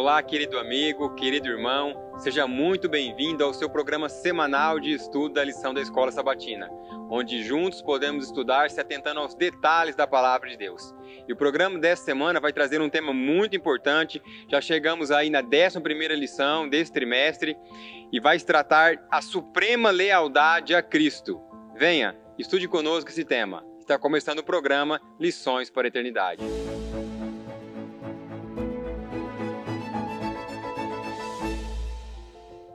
Olá, querido amigo, querido irmão, seja muito bem-vindo ao seu programa semanal de estudo da lição da Escola Sabatina, onde juntos podemos estudar se atentando aos detalhes da Palavra de Deus. E o programa desta semana vai trazer um tema muito importante, já chegamos aí na 11ª lição deste trimestre, e vai se tratar a suprema lealdade a Cristo. Venha, estude conosco esse tema. Está começando o programa Lições para a Eternidade.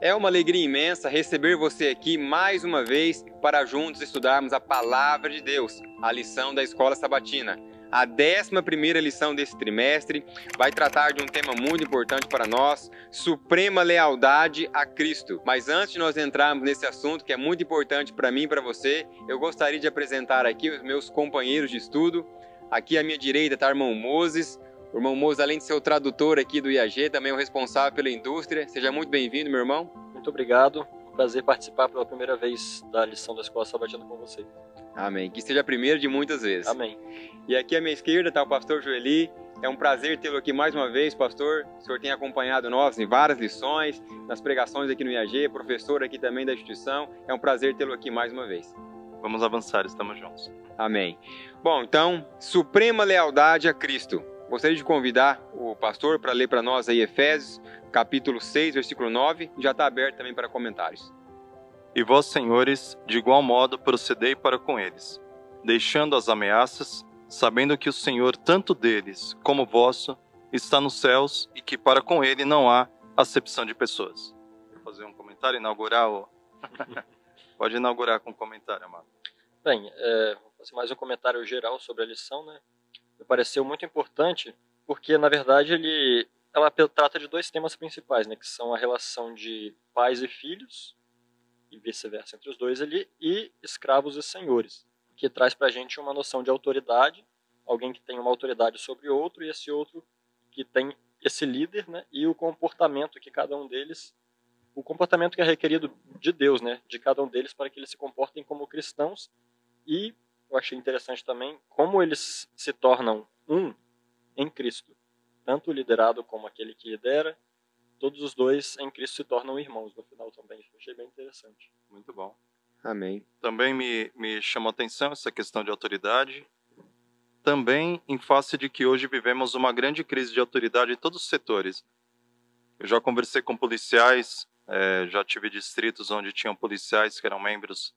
É uma alegria imensa receber você aqui mais uma vez para juntos estudarmos a Palavra de Deus, a lição da Escola Sabatina. A 11 lição desse trimestre vai tratar de um tema muito importante para nós: suprema lealdade a Cristo. Mas antes de nós entrarmos nesse assunto, que é muito importante para mim e para você, eu gostaria de apresentar aqui os meus companheiros de estudo. Aqui à minha direita está o irmão Moses, o irmão Moza, além de ser o tradutor aqui do IAG, também é o responsável pela indústria. Seja muito bem-vindo, meu irmão. Muito obrigado. Prazer participar pela primeira vez da lição da Escola Sabatina com você. Amém. Que seja a primeira de muitas vezes. Amém. E aqui à minha esquerda está o pastor Joeli. É um prazer tê-lo aqui mais uma vez, pastor. O senhor tem acompanhado nós em várias lições, nas pregações aqui no IAG, professor aqui também da instituição. É um prazer tê-lo aqui mais uma vez. Vamos avançar, estamos juntos. Amém. Bom, então, suprema lealdade a Cristo. Gostaria de convidar o pastor para ler para nós aí Efésios, capítulo 6, versículo 9, já está aberto também para comentários. E vós, senhores, de igual modo procedei para com eles, deixando as ameaças, sabendo que o Senhor, tanto deles como vosso, está nos céus e que para com ele não há acepção de pessoas. Vou fazer um comentário, inaugurar o... Pode inaugurar com um comentário, amado. Bem, é, mais um comentário geral sobre a lição, né? me pareceu muito importante, porque na verdade ele ela trata de dois temas principais, né, que são a relação de pais e filhos e vice-versa entre os dois ali e escravos e senhores, que traz para a gente uma noção de autoridade, alguém que tem uma autoridade sobre outro e esse outro que tem esse líder, né, e o comportamento que cada um deles o comportamento que é requerido de Deus, né, de cada um deles para que eles se comportem como cristãos e eu achei interessante também como eles se tornam um em Cristo. Tanto o liderado como aquele que lidera, todos os dois em Cristo se tornam irmãos no final também. eu achei bem interessante. Muito bom. Amém. Também me, me chamou a atenção essa questão de autoridade. Também em face de que hoje vivemos uma grande crise de autoridade em todos os setores. Eu já conversei com policiais, é, já tive distritos onde tinham policiais que eram membros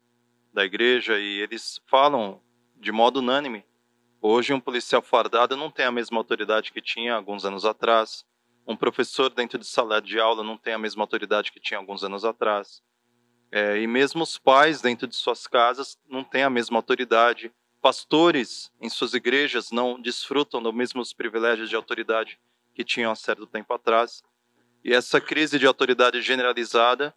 da igreja e eles falam de modo unânime. Hoje, um policial fardado não tem a mesma autoridade que tinha alguns anos atrás. Um professor dentro de sala de aula não tem a mesma autoridade que tinha alguns anos atrás. É, e mesmo os pais dentro de suas casas não têm a mesma autoridade. Pastores em suas igrejas não desfrutam dos mesmos privilégios de autoridade que tinham há certo tempo atrás. E essa crise de autoridade generalizada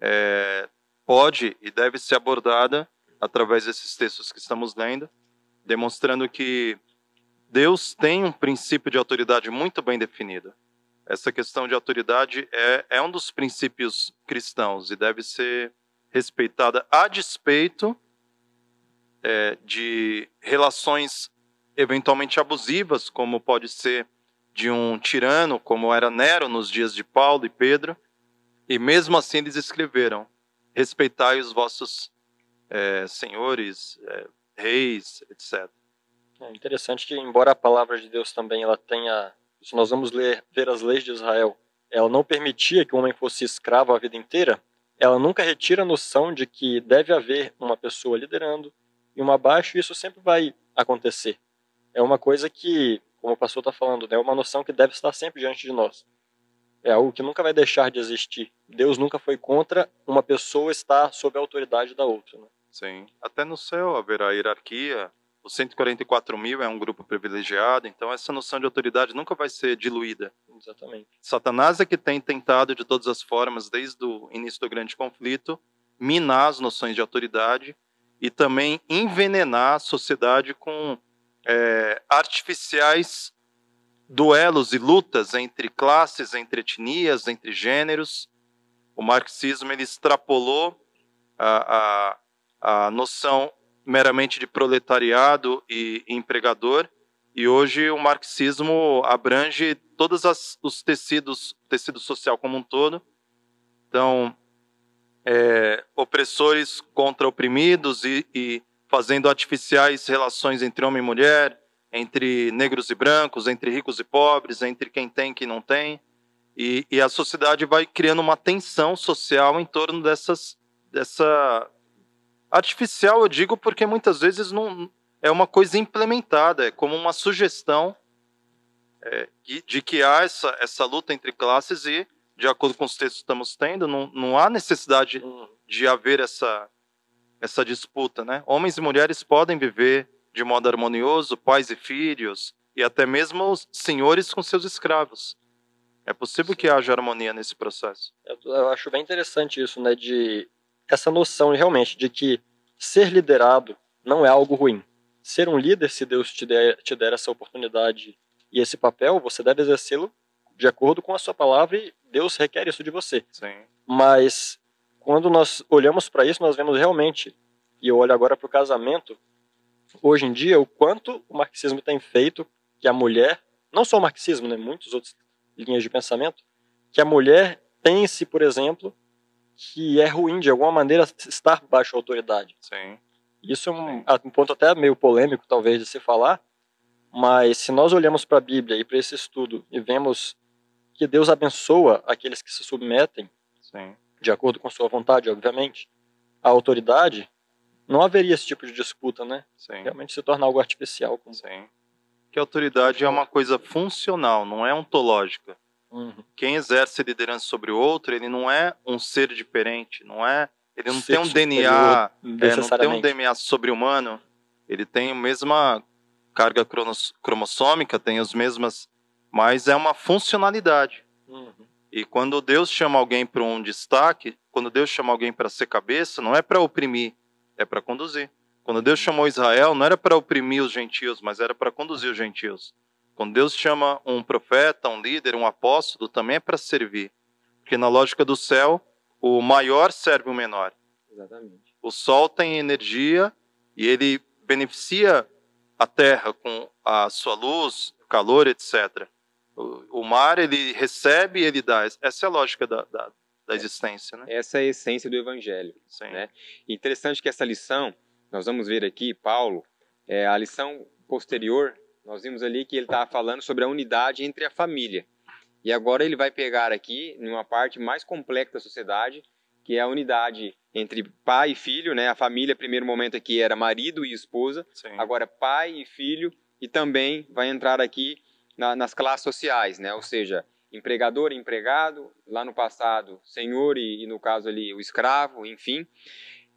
é, pode e deve ser abordada através desses textos que estamos lendo, demonstrando que Deus tem um princípio de autoridade muito bem definido. Essa questão de autoridade é, é um dos princípios cristãos e deve ser respeitada a despeito é, de relações eventualmente abusivas, como pode ser de um tirano, como era Nero nos dias de Paulo e Pedro. E mesmo assim eles escreveram: respeitai os vossos é, senhores, é, reis, etc. É interessante que, embora a palavra de Deus também ela tenha, se nós vamos ler, ver as leis de Israel, ela não permitia que o homem fosse escravo a vida inteira, ela nunca retira a noção de que deve haver uma pessoa liderando e uma abaixo, e isso sempre vai acontecer. É uma coisa que, como o pastor está falando, né, é uma noção que deve estar sempre diante de nós é algo que nunca vai deixar de existir. Deus nunca foi contra uma pessoa estar sob a autoridade da outra. Né? Sim. Até no céu haverá hierarquia. Os 144 mil é um grupo privilegiado, então essa noção de autoridade nunca vai ser diluída. Exatamente. Satanás é que tem tentado de todas as formas, desde o início do grande conflito, minar as noções de autoridade e também envenenar a sociedade com é, artificiais duelos e lutas entre classes, entre etnias, entre gêneros. O marxismo ele extrapolou a, a, a noção meramente de proletariado e, empregador, e hoje o marxismo abrange todos as, os tecidos, tecido social como um todo. Então, é, opressores contra oprimidos e, e fazendo artificiais relações entre homem e mulher, entre negros e brancos, entre ricos e pobres, entre quem tem e quem não tem. E, e a sociedade vai criando uma tensão social em torno dessas, dessa. Artificial, eu digo, porque muitas vezes não é uma coisa implementada, é como uma sugestão é, de que há essa, essa luta entre classes e, de acordo com os textos que estamos tendo, não, não há necessidade uhum. de haver essa, essa disputa. Né? Homens e mulheres podem viver de modo harmonioso pais e filhos, e até mesmo os senhores com seus escravos. É possível que haja harmonia nesse processo. Eu, acho bem interessante isso, né? De essa noção realmente de que ser liderado não é algo ruim. Ser um líder, se Deus te der, te der essa oportunidade e esse papel, você deve exercê-lo de acordo com a sua palavra e Deus requer isso de você. Sim. Mas quando nós olhamos para isso, nós vemos realmente, e eu olho agora para o casamento, hoje em dia o quanto o marxismo tem feito que a mulher, não só o marxismo, né, muitas outras linhas de pensamento, que a mulher pense, por exemplo, que é ruim de alguma maneira estar baixo a autoridade. Sim. Isso é um, um ponto até meio polêmico, talvez, de se falar, mas se nós olhamos para a Bíblia e para esse estudo e vemos que Deus abençoa aqueles que se submetem, Sim. de acordo com sua vontade, obviamente, à autoridade, não haveria esse tipo de disputa, né? Sim. Realmente se torna algo artificial. Como... Sim. Que a autoridade é uma coisa funcional, não é ontológica. Uhum. Quem exerce liderança sobre o outro, ele não é um ser diferente, não é. Ele não ser tem um DNA, é, não tem um DNA sobre-humano. Ele tem a mesma carga cronos, cromossômica, tem as mesmas, mas é uma funcionalidade. Uhum. E quando Deus chama alguém para um destaque, quando Deus chama alguém para ser cabeça, não é para oprimir, é para conduzir. Quando Deus chamou Israel, não era para oprimir os gentios, mas era para conduzir os gentios. Quando Deus chama um profeta, um líder, um apóstolo, também é para servir. Porque na lógica do céu, o maior serve o menor. Exatamente. O sol tem energia e ele beneficia a terra com a sua luz, calor, etc. O, mar, ele recebe e ele dá. Essa é a lógica da, da, da existência, né? Essa é a essência do evangelho, Sim. né? interessante que essa lição, nós vamos ver aqui, Paulo, é, a lição posterior, nós vimos ali que ele estava tá falando sobre a unidade entre a família. E agora ele vai pegar aqui, em uma parte mais complexa da sociedade, que é a unidade entre pai e filho, né? A família, primeiro momento aqui, era marido e esposa. Sim. Agora, pai e filho. E também vai entrar aqui na, nas classes sociais, né? Ou seja, empregador e empregado, lá no passado, senhor e, e no caso ali o escravo, enfim.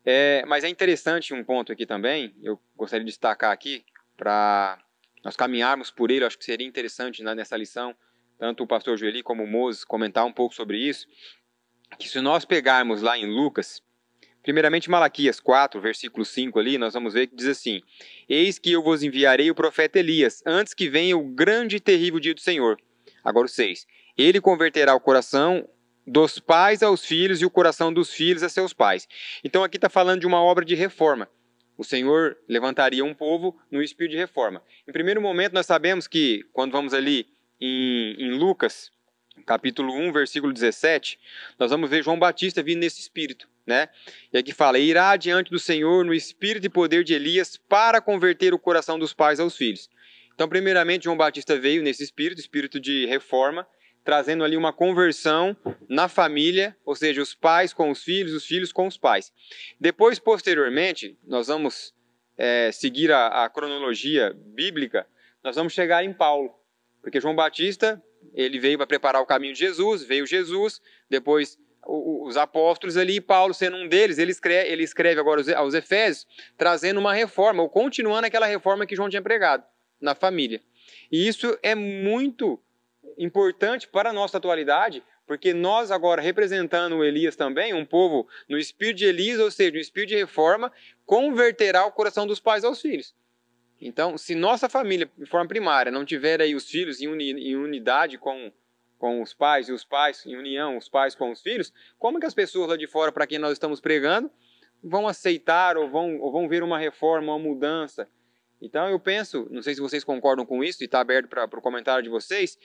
É, mas é interessante um ponto aqui também, eu gostaria de destacar aqui, para nós caminharmos por ele, acho que seria interessante né, nessa lição, tanto o pastor Joeli como o Moses comentar um pouco sobre isso, que se nós pegarmos lá em Lucas, primeiramente Malaquias 4, versículo 5 ali, nós vamos ver que diz assim, Eis que eu vos enviarei o profeta Elias, antes que venha o grande e terrível dia do Senhor. Agora o 6. Ele converterá o coração dos pais aos filhos e o coração dos filhos a seus pais. Então aqui está falando de uma obra de reforma. O Senhor levantaria um povo no espírito de reforma. Em primeiro momento, nós sabemos que, quando vamos ali em, em Lucas, capítulo 1, versículo 17, nós vamos ver João Batista vindo nesse espírito, né? E aqui fala: irá diante do Senhor no espírito e poder de Elias para converter o coração dos pais aos filhos. Então, primeiramente, João Batista veio nesse espírito, espírito de reforma, trazendo ali uma conversão na família, ou seja, os pais com os filhos, os filhos com os pais. Depois, posteriormente, nós vamos é, seguir a, a cronologia bíblica, nós vamos chegar em Paulo, porque João Batista ele veio para preparar o caminho de Jesus, veio Jesus, depois os apóstolos ali, Paulo sendo um deles, ele escreve, ele escreve agora aos Efésios, trazendo uma reforma, ou continuando aquela reforma que João tinha pregado na família. E isso é muito importante para a nossa atualidade, porque nós agora representando o Elias também, um povo no espírito de Elias, ou seja, no espírito de reforma, converterá o coração dos pais aos filhos. Então, se nossa família, de forma primária, não tiver aí os filhos em, uni, em unidade com, com os pais e os pais em união, os pais com os filhos, como que as pessoas lá de fora, para quem nós estamos pregando, vão aceitar ou vão, ou vão ver uma reforma, uma mudança? Então eu penso, não sei se vocês concordam com isso e está aberto para o comentário de vocês,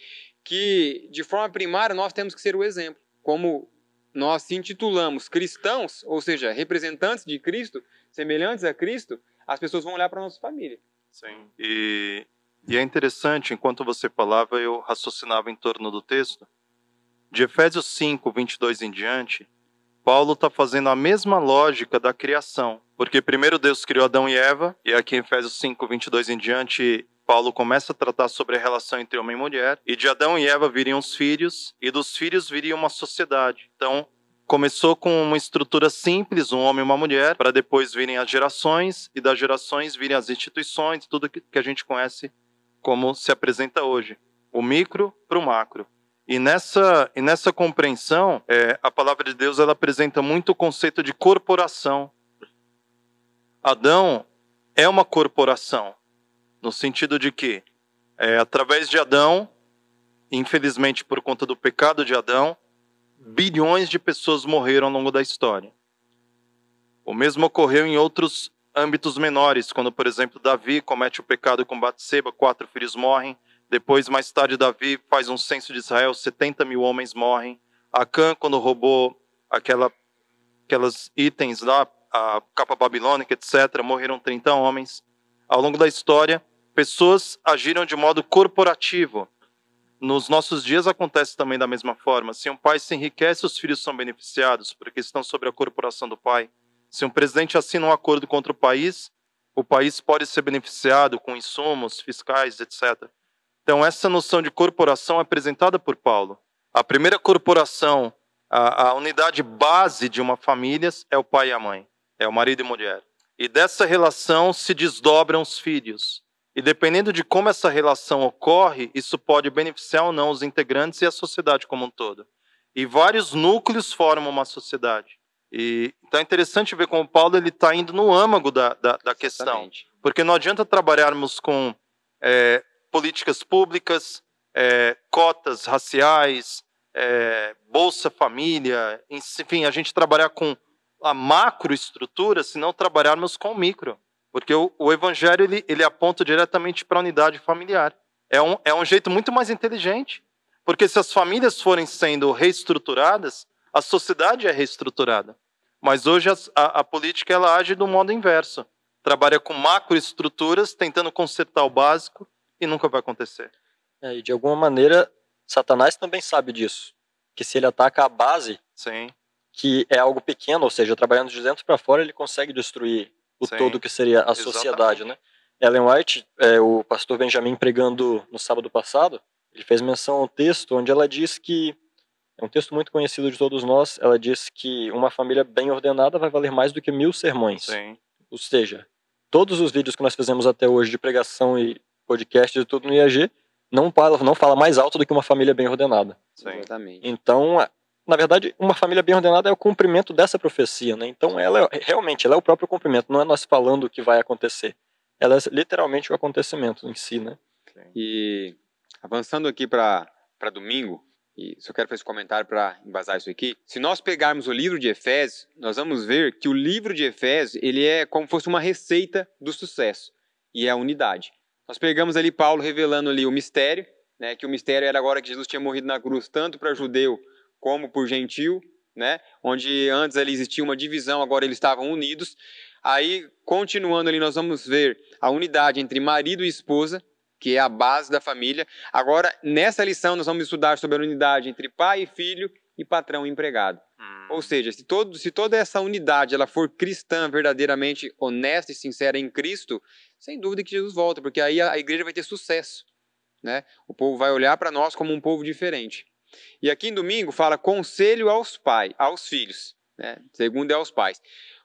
que de forma primária nós temos que ser o exemplo. Como nós se intitulamos cristãos, ou seja, representantes de Cristo, semelhantes a Cristo, as pessoas vão olhar para a nossa família. Sim. E, e é interessante, enquanto você falava, eu raciocinava em torno do texto. De Efésios 5, 22 em diante, Paulo está fazendo a mesma lógica da criação. Porque primeiro Deus criou Adão e Eva, e aqui em Efésios 5, 22 em diante, Paulo começa a tratar sobre a relação entre homem e mulher, e de Adão e Eva viriam os filhos, e dos filhos viria uma sociedade. Então, começou com uma estrutura simples, um homem e uma mulher, para depois virem as gerações, e das gerações virem as instituições, tudo que a gente conhece como se apresenta hoje. O micro para o macro. E nessa, e nessa compreensão, é, a palavra de Deus ela apresenta muito o conceito de corporação. Adão é uma corporação, no sentido de que, é, através de Adão, infelizmente por conta do pecado de Adão, bilhões de pessoas morreram ao longo da história. O mesmo ocorreu em outros âmbitos menores, quando, por exemplo, Davi comete o pecado com Batseba, quatro filhos morrem, depois, mais tarde, Davi faz um censo de Israel, 70 mil homens morrem. Acã, quando roubou aquela, aquelas itens lá, a capa babilônica, etc., morreram 30 homens. Ao longo da história, pessoas agiram de modo corporativo. Nos nossos dias acontece também da mesma forma. Se um pai se enriquece, os filhos são beneficiados, porque estão sob a corporação do pai. Se um presidente assina um acordo contra o país, o país pode ser beneficiado com insumos fiscais, etc. Então, essa noção de corporação é apresentada por Paulo. A primeira corporação, a, a unidade base de uma família é o pai e a mãe, é o marido e mulher. E dessa relação se desdobram os filhos. E dependendo de como essa relação ocorre, isso pode beneficiar ou não os integrantes e a sociedade como um todo. E vários núcleos formam uma sociedade. E então é interessante ver como Paulo ele está indo no âmago da, da, da questão. Porque não adianta trabalharmos com é, políticas públicas, é, cotas raciais, é, Bolsa Família, enfim, a gente trabalhar com a macroestrutura se não trabalharmos com o micro. Porque o, o evangelho ele, ele aponta diretamente para a unidade familiar. É um, é um jeito muito mais inteligente. Porque se as famílias forem sendo reestruturadas, a sociedade é reestruturada. Mas hoje a, a, a política ela age do modo inverso. Trabalha com macroestruturas, tentando consertar o básico, e nunca vai acontecer. É, e de alguma maneira, Satanás também sabe disso. Que se ele ataca a base, Sim. que é algo pequeno, ou seja, trabalhando de dentro para fora, ele consegue destruir o Sim. todo que seria a Exatamente. sociedade, né? Ellen White, é, o pastor Benjamin pregando no sábado passado, ele fez menção ao texto onde ela diz que é um texto muito conhecido de todos nós. Ela diz que uma família bem ordenada vai valer mais do que mil sermões. Sim. Ou seja, todos os vídeos que nós fizemos até hoje de pregação e podcast de tudo no IAG, não fala, não fala mais alto do que uma família bem ordenada. Exatamente. Então, é, na verdade, uma família bem ordenada é o cumprimento dessa profecia, né? Então, ela é, realmente ela é o próprio cumprimento, não é nós falando o que vai acontecer. Ela é literalmente o acontecimento em si, né? E avançando aqui para domingo, e só quero fazer esse comentário para embasar isso aqui. Se nós pegarmos o livro de Efésios, nós vamos ver que o livro de Efésios, ele é como se fosse uma receita do sucesso, e é a unidade. Nós pegamos ali Paulo revelando ali o mistério, né, que o mistério era agora que Jesus tinha morrido na cruz, tanto para judeu como por gentil, né, onde antes ali existia uma divisão, agora eles estavam unidos. Aí, continuando ali, nós vamos ver a unidade entre marido e esposa, que é a base da família. Agora, nessa lição, nós vamos estudar sobre a unidade entre pai e filho, e patrão e empregado. Hum. Ou seja, se, todo, se toda essa unidade ela for cristã, verdadeiramente honesta e sincera em Cristo, sem dúvida que Jesus volta, porque aí a, a igreja vai ter sucesso. Né? O povo vai olhar para nós como um povo diferente. E aqui em domingo fala conselho aos pais, aos filhos. Né? Segundo é aos pais.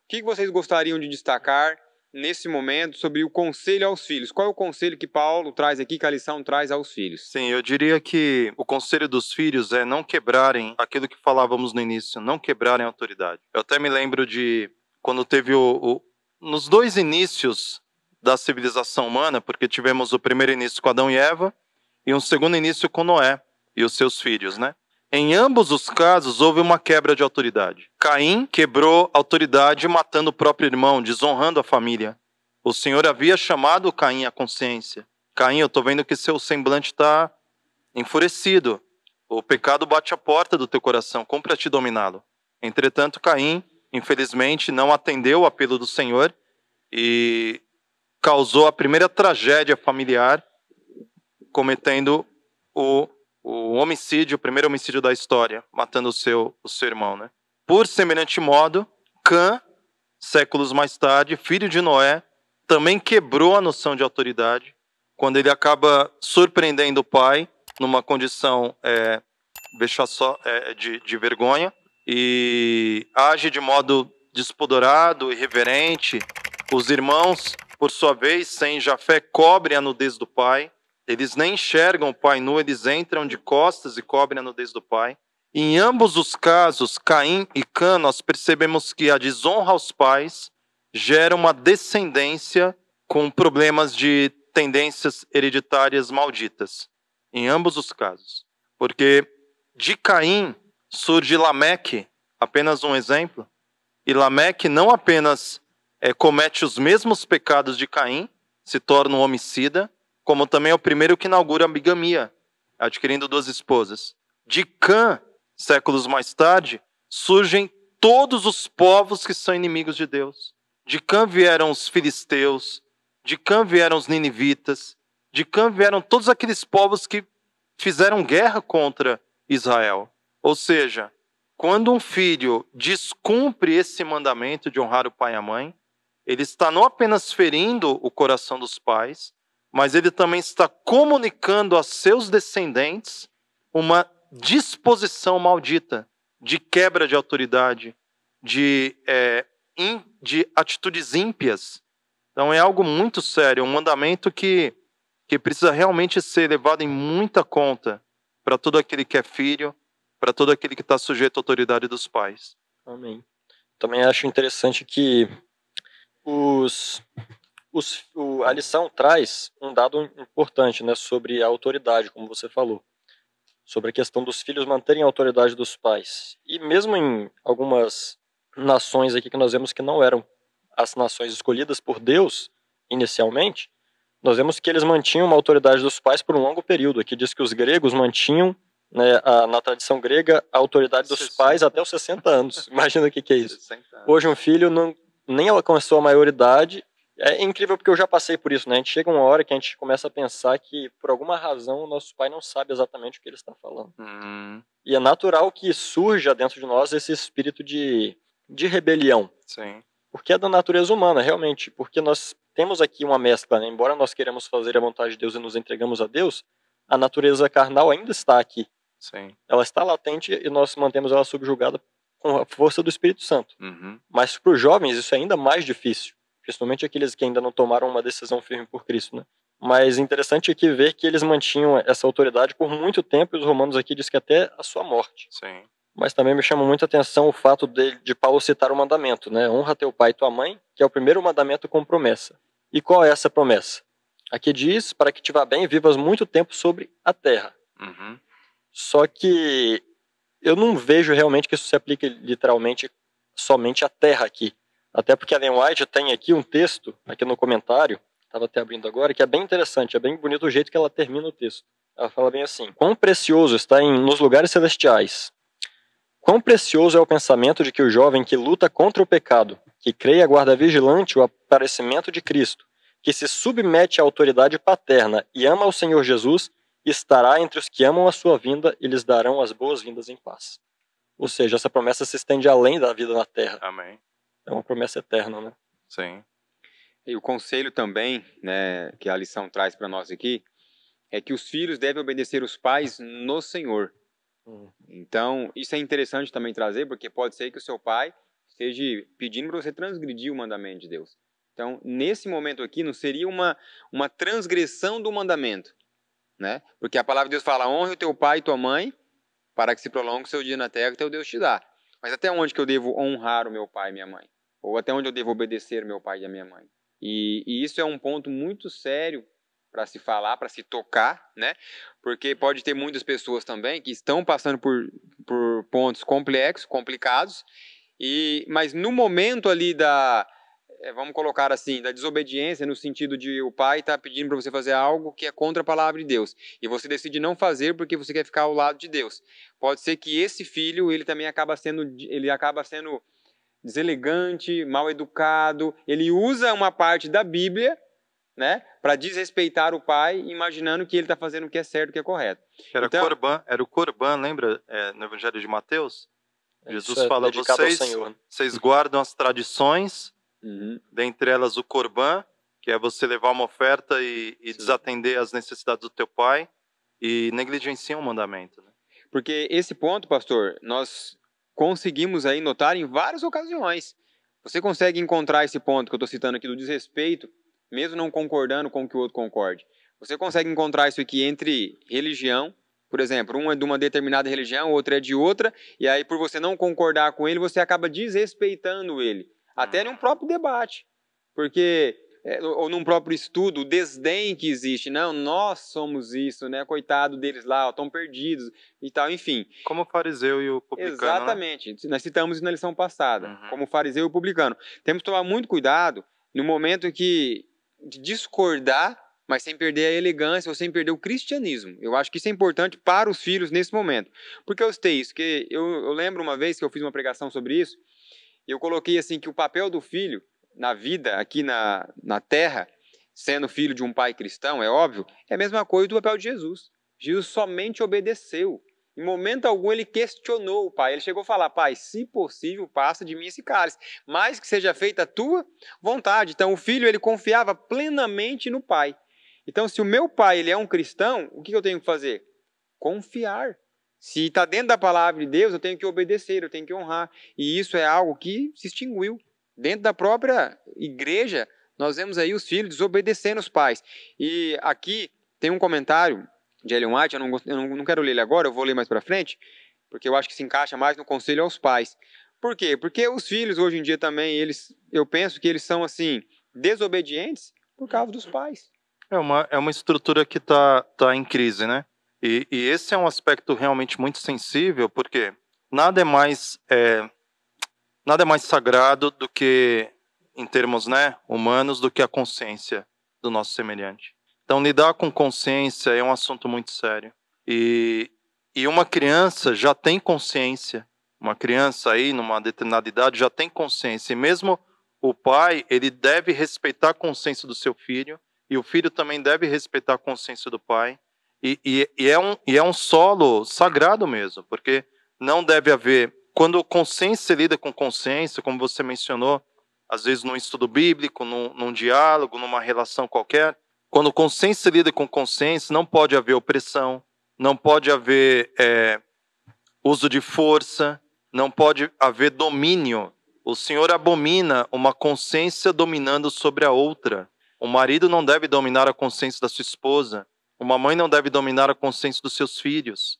O que vocês gostariam de destacar nesse momento sobre o conselho aos filhos. Qual é o conselho que Paulo traz aqui, que a lição traz aos filhos? Sim, eu diria que o conselho dos filhos é não quebrarem aquilo que falávamos no início, não quebrarem a autoridade. Eu até me lembro de quando teve o, o nos dois inícios da civilização humana, porque tivemos o primeiro início com Adão e Eva e um segundo início com Noé e os seus filhos, né? Em ambos os casos, houve uma quebra de autoridade. Caim quebrou autoridade matando o próprio irmão, desonrando a família. O Senhor havia chamado Caim à consciência. Caim, eu estou vendo que seu semblante está enfurecido. O pecado bate a porta do teu coração, compra te dominá-lo. Entretanto, Caim, infelizmente, não atendeu o apelo do Senhor e causou a primeira tragédia familiar, cometendo o o homicídio, o primeiro homicídio da história, matando o seu, o seu irmão, né? Por semelhante modo, Cã, séculos mais tarde, filho de Noé, também quebrou a noção de autoridade quando ele acaba surpreendendo o pai numa condição é, só, é, de, de vergonha e age de modo despodorado, irreverente. Os irmãos, por sua vez, sem Jafé, cobrem a nudez do pai eles nem enxergam o pai nu, eles entram de costas e cobrem a nudez do pai. Em ambos os casos, Caim e Cã, nós percebemos que a desonra aos pais gera uma descendência com problemas de tendências hereditárias malditas. Em ambos os casos. Porque de Caim surge Lameque, apenas um exemplo. E Lameque não apenas é, comete os mesmos pecados de Caim, se torna um homicida, como também é o primeiro que inaugura a bigamia, adquirindo duas esposas. De Cã, séculos mais tarde, surgem todos os povos que são inimigos de Deus. De Cã vieram os filisteus, de Cã vieram os ninivitas, de Cã vieram todos aqueles povos que fizeram guerra contra Israel. Ou seja, quando um filho descumpre esse mandamento de honrar o pai e a mãe, ele está não apenas ferindo o coração dos pais, mas ele também está comunicando a seus descendentes uma disposição maldita de quebra de autoridade, de, é, in, de atitudes ímpias. Então é algo muito sério, um mandamento que, que precisa realmente ser levado em muita conta para todo aquele que é filho, para todo aquele que está sujeito à autoridade dos pais. Amém. Também acho interessante que os os, o, a lição traz um dado importante né, sobre a autoridade, como você falou, sobre a questão dos filhos manterem a autoridade dos pais. E mesmo em algumas nações aqui que nós vemos que não eram as nações escolhidas por Deus inicialmente, nós vemos que eles mantinham uma autoridade dos pais por um longo período. Aqui diz que os gregos mantinham, né, a, na tradição grega, a autoridade dos 60. pais até os 60 anos. Imagina o que, que é isso. Hoje um filho não, nem alcançou a maioridade é, é incrível porque eu já passei por isso, né? A gente chega uma hora que a gente começa a pensar que, por alguma razão, o nosso pai não sabe exatamente o que ele está falando. Hum. E é natural que surja dentro de nós esse espírito de, de rebelião. Sim. Porque é da natureza humana, realmente. Porque nós temos aqui uma mescla, né? Embora nós queremos fazer a vontade de Deus e nos entregamos a Deus, a natureza carnal ainda está aqui. Sim. Ela está latente e nós mantemos ela subjugada com a força do Espírito Santo. Uhum. Mas para os jovens isso é ainda mais difícil principalmente aqueles que ainda não tomaram uma decisão firme por Cristo, né? Mas interessante aqui ver que eles mantinham essa autoridade por muito tempo, e os romanos aqui dizem que até a sua morte. Sim. Mas também me chama muita atenção o fato de, de Paulo citar o mandamento, né? Honra teu pai e tua mãe, que é o primeiro mandamento com promessa. E qual é essa promessa? Aqui diz, para que te vá bem, vivas muito tempo sobre a terra. Uhum. Só que eu não vejo realmente que isso se aplique literalmente somente à terra aqui. Até porque a Ellen White tem aqui um texto, aqui no comentário, estava até abrindo agora, que é bem interessante, é bem bonito o jeito que ela termina o texto. Ela fala bem assim: Quão precioso está em, nos lugares celestiais. Quão precioso é o pensamento de que o jovem que luta contra o pecado, que crê e aguarda vigilante o aparecimento de Cristo, que se submete à autoridade paterna e ama o Senhor Jesus, estará entre os que amam a sua vinda e lhes darão as boas-vindas em paz. Ou seja, essa promessa se estende além da vida na terra. Amém é uma promessa eterna, né? Sim. E o conselho também, né, que a lição traz para nós aqui, é que os filhos devem obedecer os pais no Senhor. Hum. Então, isso é interessante também trazer, porque pode ser que o seu pai esteja pedindo para você transgredir o mandamento de Deus. Então, nesse momento aqui, não seria uma, uma transgressão do mandamento, né? Porque a palavra de Deus fala: honre o teu pai e tua mãe, para que se prolongue o seu dia na terra que teu Deus te dá. Mas até onde que eu devo honrar o meu pai e minha mãe? Ou até onde eu devo obedecer meu pai e a minha mãe? E, e isso é um ponto muito sério para se falar, para se tocar, né? Porque pode ter muitas pessoas também que estão passando por, por pontos complexos, complicados, e mas no momento ali da é, vamos colocar assim, da desobediência no sentido de o pai está pedindo para você fazer algo que é contra a palavra de Deus e você decide não fazer porque você quer ficar ao lado de Deus. Pode ser que esse filho ele também acaba sendo ele acaba sendo deselegante, mal educado. Ele usa uma parte da Bíblia né? Para desrespeitar o pai, imaginando que ele está fazendo o que é certo, o que é correto. Era então, Corban, era o Corban, lembra é, no Evangelho de Mateus? É, Jesus é fala: vocês, Senhor, vocês guardam as tradições Uhum. Dentre elas, o corban, que é você levar uma oferta e, e desatender as necessidades do teu pai e negligenciar o mandamento. Né? Porque esse ponto, pastor, nós conseguimos aí notar em várias ocasiões. Você consegue encontrar esse ponto que eu estou citando aqui do desrespeito, mesmo não concordando com o que o outro concorde. Você consegue encontrar isso aqui entre religião, por exemplo, uma é de uma determinada religião, outra é de outra, e aí por você não concordar com ele, você acaba desrespeitando ele até num próprio debate, porque é, ou num próprio estudo, o desdém que existe. Não, né? nós somos isso, né? Coitado deles lá, estão perdidos e tal, enfim. Como o fariseu e o publicano. Né? Exatamente, né? nós citamos isso na lição passada, uhum. como o fariseu e o publicano. Temos que tomar muito cuidado no momento que discordar, mas sem perder a elegância ou sem perder o cristianismo. Eu acho que isso é importante para os filhos nesse momento. Porque eu citei isso, que eu, eu lembro uma vez que eu fiz uma pregação sobre isso, eu coloquei assim que o papel do filho na vida aqui na, na terra, sendo filho de um pai cristão, é óbvio, é a mesma coisa do papel de Jesus. Jesus somente obedeceu. Em momento algum ele questionou o pai. Ele chegou a falar: Pai, se possível, passa de mim esse cálice, mas que seja feita a tua vontade. Então o filho ele confiava plenamente no pai. Então, se o meu pai ele é um cristão, o que eu tenho que fazer? Confiar se está dentro da palavra de Deus, eu tenho que obedecer, eu tenho que honrar. E isso é algo que se extinguiu. Dentro da própria igreja, nós vemos aí os filhos desobedecendo os pais. E aqui tem um comentário de Ellen White, eu não, eu não quero ler ele agora, eu vou ler mais para frente, porque eu acho que se encaixa mais no conselho aos pais. Por quê? Porque os filhos hoje em dia também, eles, eu penso que eles são assim, desobedientes por causa dos pais. É uma, é uma estrutura que está tá em crise, né? E, e, esse é um aspecto realmente muito sensível, porque nada é mais é, nada é mais sagrado do que, em termos né, humanos, do que a consciência do nosso semelhante. Então, lidar com consciência é um assunto muito sério. E, e uma criança já tem consciência. Uma criança aí, numa determinada idade, já tem consciência. E mesmo o pai, ele deve respeitar a consciência do seu filho, e o filho também deve respeitar a consciência do pai e, e, e, é um, e é um solo sagrado mesmo, porque não deve haver. Quando consciência lida com consciência, como você mencionou, às vezes num estudo bíblico, num, num diálogo, numa relação qualquer, quando consciência lida com consciência, não pode haver opressão, não pode haver é, uso de força, não pode haver domínio. O Senhor abomina uma consciência dominando sobre a outra. O marido não deve dominar a consciência da sua esposa. Uma mãe não deve dominar a consciência dos seus filhos,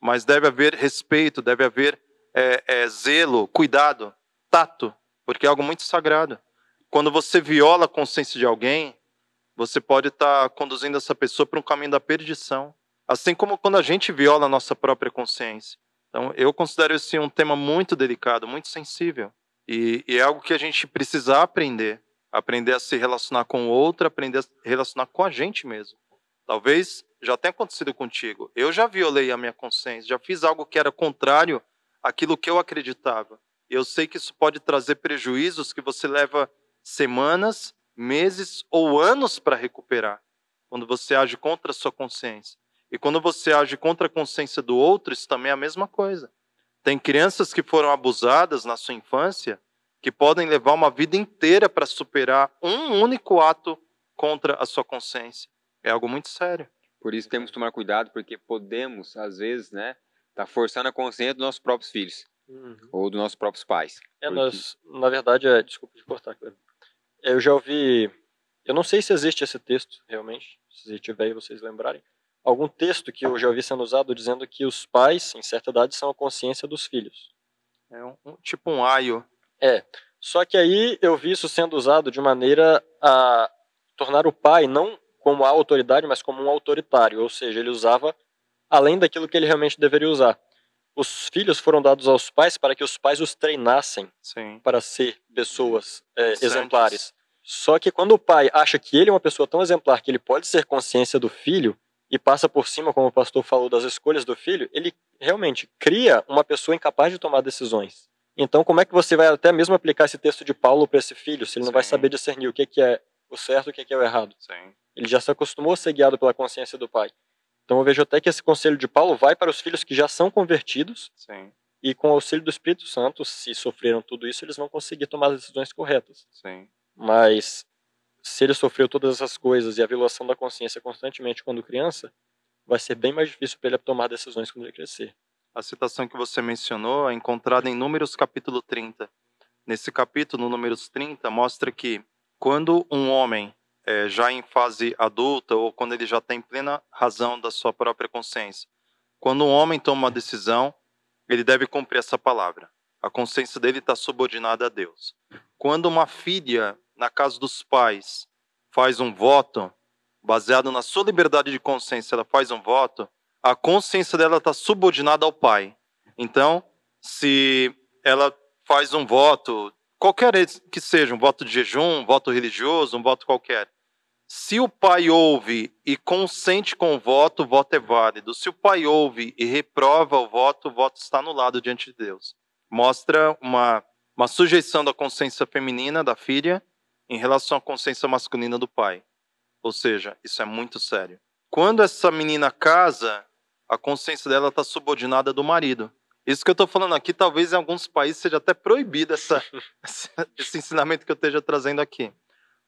mas deve haver respeito, deve haver é, é, zelo, cuidado, tato, porque é algo muito sagrado. Quando você viola a consciência de alguém, você pode estar tá conduzindo essa pessoa para um caminho da perdição, assim como quando a gente viola a nossa própria consciência. Então, eu considero esse um tema muito delicado, muito sensível, e, e é algo que a gente precisa aprender aprender a se relacionar com o outro, aprender a se relacionar com a gente mesmo. Talvez já tenha acontecido contigo. Eu já violei a minha consciência, já fiz algo que era contrário àquilo que eu acreditava. Eu sei que isso pode trazer prejuízos que você leva semanas, meses ou anos para recuperar, quando você age contra a sua consciência. E quando você age contra a consciência do outro, isso também é a mesma coisa. Tem crianças que foram abusadas na sua infância que podem levar uma vida inteira para superar um único ato contra a sua consciência. É algo muito sério. Por isso temos que tomar cuidado, porque podemos, às vezes, né, tá forçando a consciência dos nossos próprios filhos uhum. ou dos nossos próprios pais. É, porque... nós, na verdade, é, desculpa de cortar, Eu já ouvi, eu não sei se existe esse texto realmente, se tiver e vocês lembrarem, algum texto que eu já ouvi sendo usado dizendo que os pais, em certa idade, são a consciência dos filhos. É um, um tipo um aio. É. Só que aí eu vi isso sendo usado de maneira a tornar o pai não como a autoridade, mas como um autoritário, ou seja, ele usava além daquilo que ele realmente deveria usar. Os filhos foram dados aos pais para que os pais os treinassem Sim. para ser pessoas é, exemplares. Só que quando o pai acha que ele é uma pessoa tão exemplar que ele pode ser consciência do filho e passa por cima, como o pastor falou, das escolhas do filho, ele realmente cria uma pessoa incapaz de tomar decisões. Então, como é que você vai até mesmo aplicar esse texto de Paulo para esse filho, se ele não vai saber discernir o é que, é o certo e o que, é que é o errado? Sim. Ele já se acostumou a ser guiado pela consciência do pai. Então eu vejo até que esse conselho de Paulo vai para os filhos que já são convertidos. Sim. E com o auxílio do Espírito Santo, se sofreram tudo isso, eles vão conseguir tomar as decisões corretas. Sim. Mas se ele sofreu todas essas coisas e a violação da consciência constantemente quando criança, vai ser bem mais difícil para ele tomar decisões quando ele crescer. A citação que você mencionou é encontrada em Números capítulo 30. Nesse capítulo, no Números 30, mostra que quando um homem é, já em fase adulta ou quando ele já tem tá plena razão da sua própria consciência. Quando um homem toma uma decisão, ele deve cumprir essa palavra. A consciência dele está subordinada a Deus. Quando uma filha, na casa dos pais, faz um voto, baseado na sua liberdade de consciência, ela faz um voto, a consciência dela está subordinada ao pai. Então, se ela faz um voto, qualquer que seja, um voto de jejum, um voto religioso, um voto qualquer, se o pai ouve e consente com o voto, o voto é válido. Se o pai ouve e reprova o voto, o voto está anulado diante de Deus. Mostra uma, uma sujeição da consciência feminina da filha em relação à consciência masculina do pai. Ou seja, isso é muito sério. Quando essa menina casa, a consciência dela está subordinada do marido. Isso que eu estou falando aqui, talvez em alguns países seja até proibido essa, esse ensinamento que eu esteja trazendo aqui.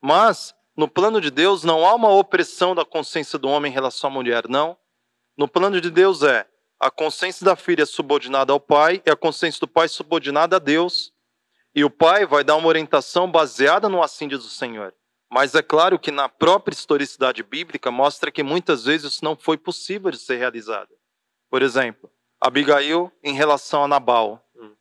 Mas no plano de Deus não há uma opressão da consciência do homem em relação à mulher, não. No plano de Deus é a consciência da filha é subordinada ao pai e a consciência do pai é subordinada a Deus. E o pai vai dar uma orientação baseada no assim diz o Senhor. Mas é claro que na própria historicidade bíblica mostra que muitas vezes isso não foi possível de ser realizado. Por exemplo, Abigail em relação a Nabal. Hum.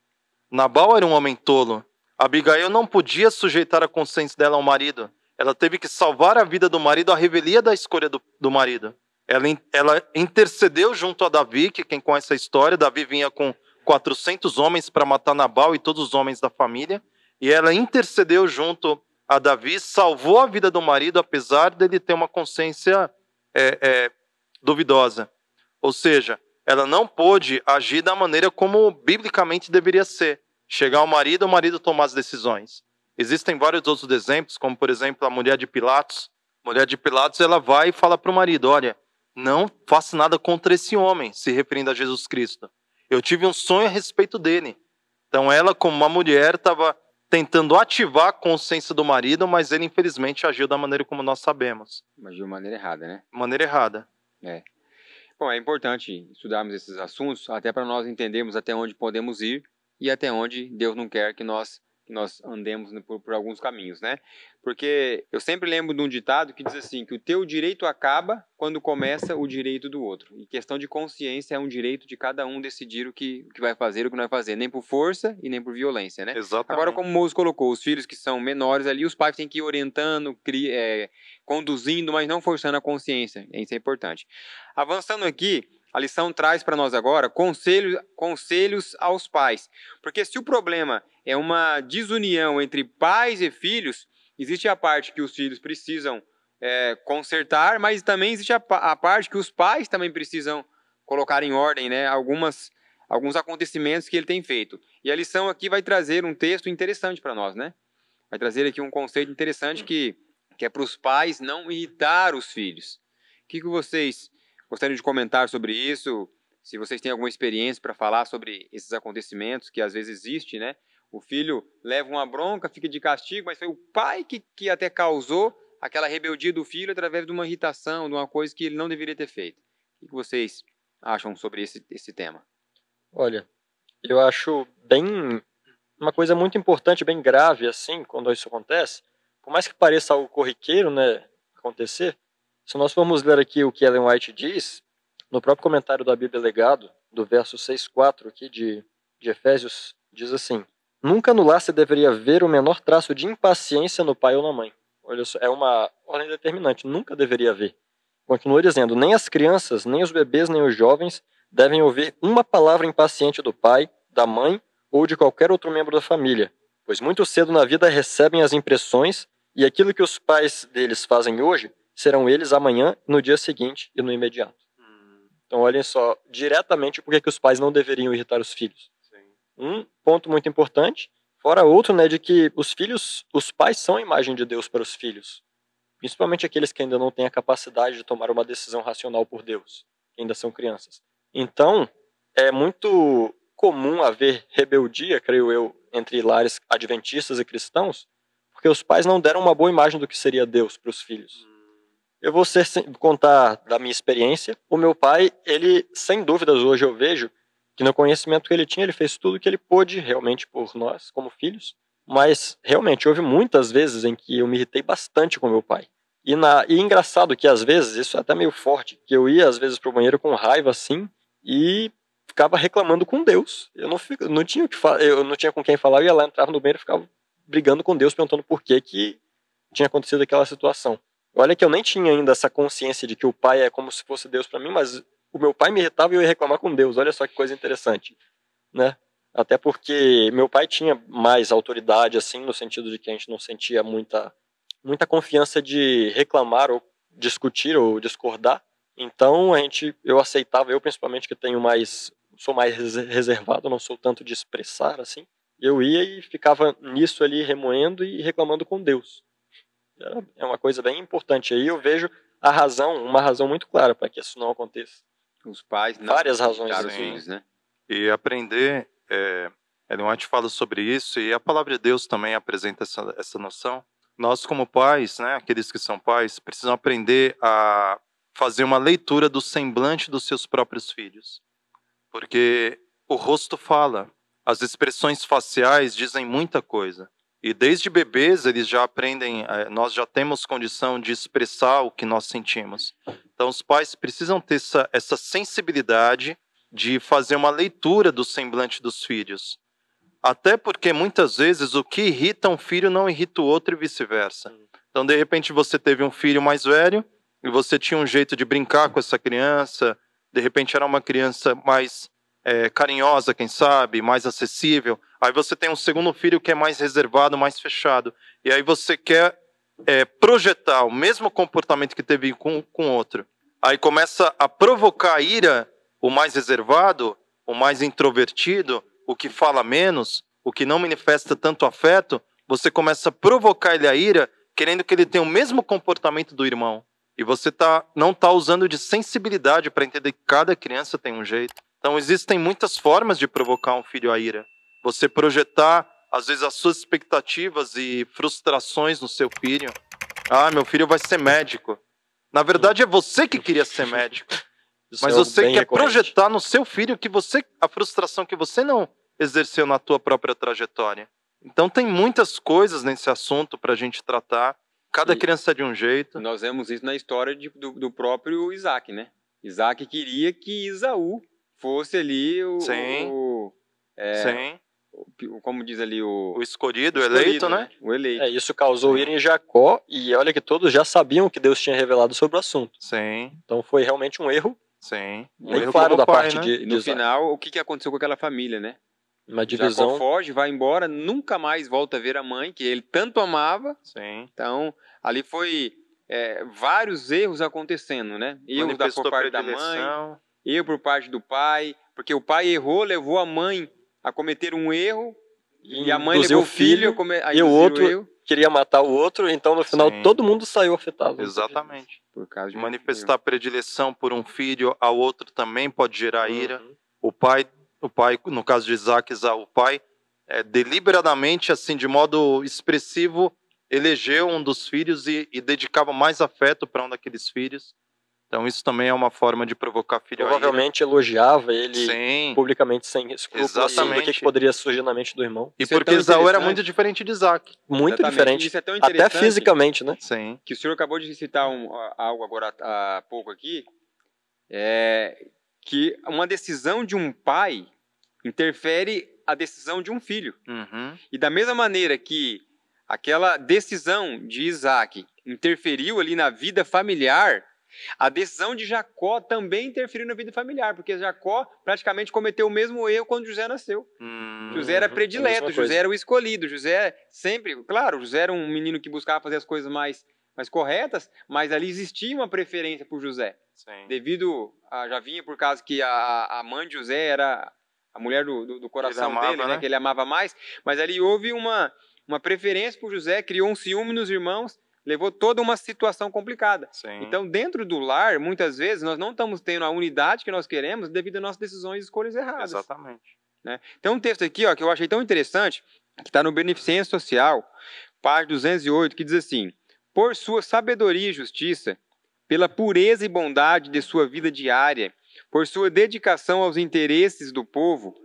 Nabal era um homem tolo. Abigail não podia sujeitar a consciência dela ao marido. Ela teve que salvar a vida do marido, a revelia da escolha do, do marido. Ela, ela intercedeu junto a Davi, que quem conhece a história, Davi vinha com 400 homens para matar Nabal e todos os homens da família, e ela intercedeu junto a Davi, salvou a vida do marido, apesar dele ter uma consciência é, é, duvidosa. Ou seja, ela não pôde agir da maneira como biblicamente deveria ser. Chegar ao marido, o marido tomar as decisões. Existem vários outros exemplos, como por exemplo a mulher de Pilatos. A mulher de Pilatos ela vai e fala para o marido: Olha, não faça nada contra esse homem, se referindo a Jesus Cristo. Eu tive um sonho a respeito dele. Então ela, como uma mulher, estava tentando ativar a consciência do marido, mas ele infelizmente agiu da maneira como nós sabemos. Mas de maneira errada, né? maneira errada. É. Bom, é importante estudarmos esses assuntos até para nós entendermos até onde podemos ir e até onde Deus não quer que nós nós andemos por, por, alguns caminhos, né? Porque eu sempre lembro de um ditado que diz assim, que o teu direito acaba quando começa o direito do outro. E questão de consciência é um direito de cada um decidir o que, o que vai fazer o que não vai fazer, nem por força e nem por violência, né? Exatamente. Agora, como o Moço colocou, os filhos que são menores ali, os pais têm que ir orientando, cri, é, conduzindo, mas não forçando a consciência. Isso é importante. Avançando aqui, a lição traz para nós agora conselhos, conselhos aos pais. Porque se o problema é uma desunião entre pais e filhos. Existe a parte que os filhos precisam é, consertar, mas também existe a, a, parte que os pais também precisam colocar em ordem, né? Algumas, alguns acontecimentos que ele tem feito. E a lição aqui vai trazer um texto interessante para nós, né? Vai trazer aqui um conceito interessante que, que é para os pais não irritar os filhos. O que, que vocês gostariam de comentar sobre isso? Se vocês têm alguma experiência para falar sobre esses acontecimentos que às vezes existe, né? O filho leva uma bronca, fica de castigo, mas foi o pai que, que até causou aquela rebeldia do filho através de uma irritação, de uma coisa que ele não deveria ter feito. O que vocês acham sobre esse, esse tema? Olha, eu acho bem uma coisa muito importante, bem grave assim, quando isso acontece. Por mais que pareça algo corriqueiro, né, acontecer, se nós formos ler aqui o que Ellen White diz, no próprio comentário da Bíblia Legado, do verso 6,4 aqui de, de Efésios, diz assim: Nunca no lar se deveria ver o menor traço de impaciência no pai ou na mãe. Olha só, é uma ordem determinante, nunca deveria haver. Continua dizendo: nem as crianças, nem os bebês, nem os jovens devem ouvir uma palavra impaciente do pai, da mãe ou de qualquer outro membro da família, pois muito cedo na vida recebem as impressões e aquilo que os pais deles fazem hoje serão eles amanhã, no dia seguinte e no imediato. Hum. Então, olhem só diretamente por que os pais não deveriam irritar os filhos. Um ponto muito importante, fora outro, né, de que os filhos, os pais são a imagem de Deus para os filhos, principalmente aqueles que ainda não têm a capacidade de tomar uma decisão racional por Deus, ainda são crianças. Então, é muito comum haver rebeldia, creio eu, entre lares adventistas e cristãos, porque os pais não deram uma boa imagem do que seria Deus para os filhos. Eu vou ser, contar da minha experiência. O meu pai, ele, sem dúvidas, hoje eu vejo que no conhecimento que ele tinha, ele fez tudo o que ele pôde realmente por nós, como filhos. Mas realmente houve muitas vezes em que eu me irritei bastante com meu pai. E, na, e é engraçado que às vezes, isso é até meio forte, que eu ia às vezes pro banheiro com raiva assim e ficava reclamando com Deus. Eu não, fico, não tinha que eu não tinha com quem falar, eu ia lá, entrava no banheiro e ficava brigando com Deus, perguntando por que que tinha acontecido aquela situação. Olha que eu nem tinha ainda essa consciência de que o pai é como se fosse Deus para mim, mas o meu pai me irritava e eu ia reclamar com Deus. Olha só que coisa interessante, né? Até porque meu pai tinha mais autoridade, assim, no sentido de que a gente não sentia muita, muita confiança de reclamar ou discutir ou discordar. Então a gente, eu aceitava, eu principalmente que tenho mais, sou mais reservado, não sou tanto de expressar assim. Eu ia e ficava nisso ali remoendo e reclamando com Deus. é uma coisa bem importante. Aí eu vejo a razão, uma razão muito clara para que isso não aconteça os pais não várias razões os assim, né? filhos, né? E aprender, é, Ellen é, White fala sobre isso e a palavra de Deus também apresenta essa, essa noção. Nós como pais, né, aqueles que são pais, precisam aprender a fazer uma leitura do semblante dos seus próprios filhos, porque o rosto fala, as expressões faciais dizem muita coisa. E desde bebês eles já aprendem, eh, nós já temos condição de expressar o que nós sentimos. Então os pais precisam ter essa, essa sensibilidade de fazer uma leitura do semblante dos filhos. Até porque muitas vezes o que irrita um filho não irrita o outro e vice-versa. Então, de repente, você teve um filho mais velho e você tinha um jeito de brincar com essa criança, de repente era uma criança mais é, carinhosa, quem sabe, mais acessível. Aí você tem um segundo filho que é mais reservado, mais fechado. E aí você quer é, projetar o mesmo comportamento que teve com o outro. Aí começa a provocar a ira o mais reservado, o mais introvertido, o que fala menos, o que não manifesta tanto afeto. Você começa a provocar ele a ira, querendo que ele tenha o mesmo comportamento do irmão. E você tá, não está usando de sensibilidade para entender que cada criança tem um jeito então, existem muitas formas de provocar um filho à ira. Você projetar, às vezes, as suas expectativas e frustrações no seu filho. Ah, meu filho vai ser médico. Na verdade, é você que queria ser médico. Mas é você quer recorrente. projetar no seu filho que você a frustração que você não exerceu na tua própria trajetória. Então tem muitas coisas nesse assunto para a gente tratar. Cada e criança é de um jeito. Nós vemos isso na história de, do, do próprio Isaac, né? Isaac queria que Isaú fosse ali o. Sim. O, é, Sim. O, como diz ali o. O escolhido, o escolhido, eleito, né? né? O eleito. É, isso causou Sim. ira em Jacó, e olha que todos já sabiam que Deus tinha revelado sobre o assunto. Sim. Então foi realmente um erro. Sim. Bem claro da pai, parte né? de, de. No Isaac. final, o que, que aconteceu com aquela família, né? Uma divisão. Jacó foge, vai embora, nunca mais volta a ver a mãe que ele tanto amava. Sim. Então, ali foi é, vários erros acontecendo, né? Erros da por parte da mãe, eu por parte do pai, porque o pai errou, levou a mãe a cometer um erro, e a mãe levou o filho, filho come... e o outro queria matar o outro, então no final Sim. todo mundo saiu afetado. Exatamente. Por causa de manifestar predileção por um filho ao outro também pode gerar uhum. ira. O pai, o pai, no caso de Isaac, o pai é, deliberadamente, assim, de modo expressivo, elegeu um dos filhos e, e dedicava mais afeto para um daqueles filhos. Então isso também é uma forma de provocar filho Provavelmente elogiava ele Sim. publicamente sem escrúpulos assim, Exatamente. o que, que, poderia surgir na mente do irmão. E isso porque é Isaú era muito diferente de Isaac. Muito Exatamente. diferente. Isso é tão interessante. Até fisicamente, né? Sim. Que o senhor acabou de citar um, algo agora há pouco aqui, é que uma decisão de um pai interfere a decisão de um filho. Uhum. E da mesma maneira que aquela decisão de Isaac interferiu ali na vida familiar a decisão de Jacó também interferiu na vida familiar, porque Jacó praticamente cometeu o mesmo erro quando José nasceu. Hum, José era predileto, é José era o escolhido, José é sempre, claro, José era um menino que buscava fazer as coisas mais, mais corretas, mas ali existia uma preferência por José. Sim. Devido a, já vinha por causa que a, a mãe de José era a mulher do, do, do coração amava, dele, né? né? que ele amava mais, mas ali houve uma, uma preferência por José, criou um ciúme nos irmãos, levou toda uma situação complicada. Sim. Então, dentro do lar, muitas vezes, nós não estamos tendo a unidade que nós queremos devido a nossas decisões e escolhas erradas. Exatamente. Né? Tem um texto aqui ó, que eu achei tão interessante, que está no Beneficência Social, página 208, que diz assim: Por sua sabedoria e justiça, pela pureza e bondade de sua vida diária, por sua dedicação aos interesses do povo,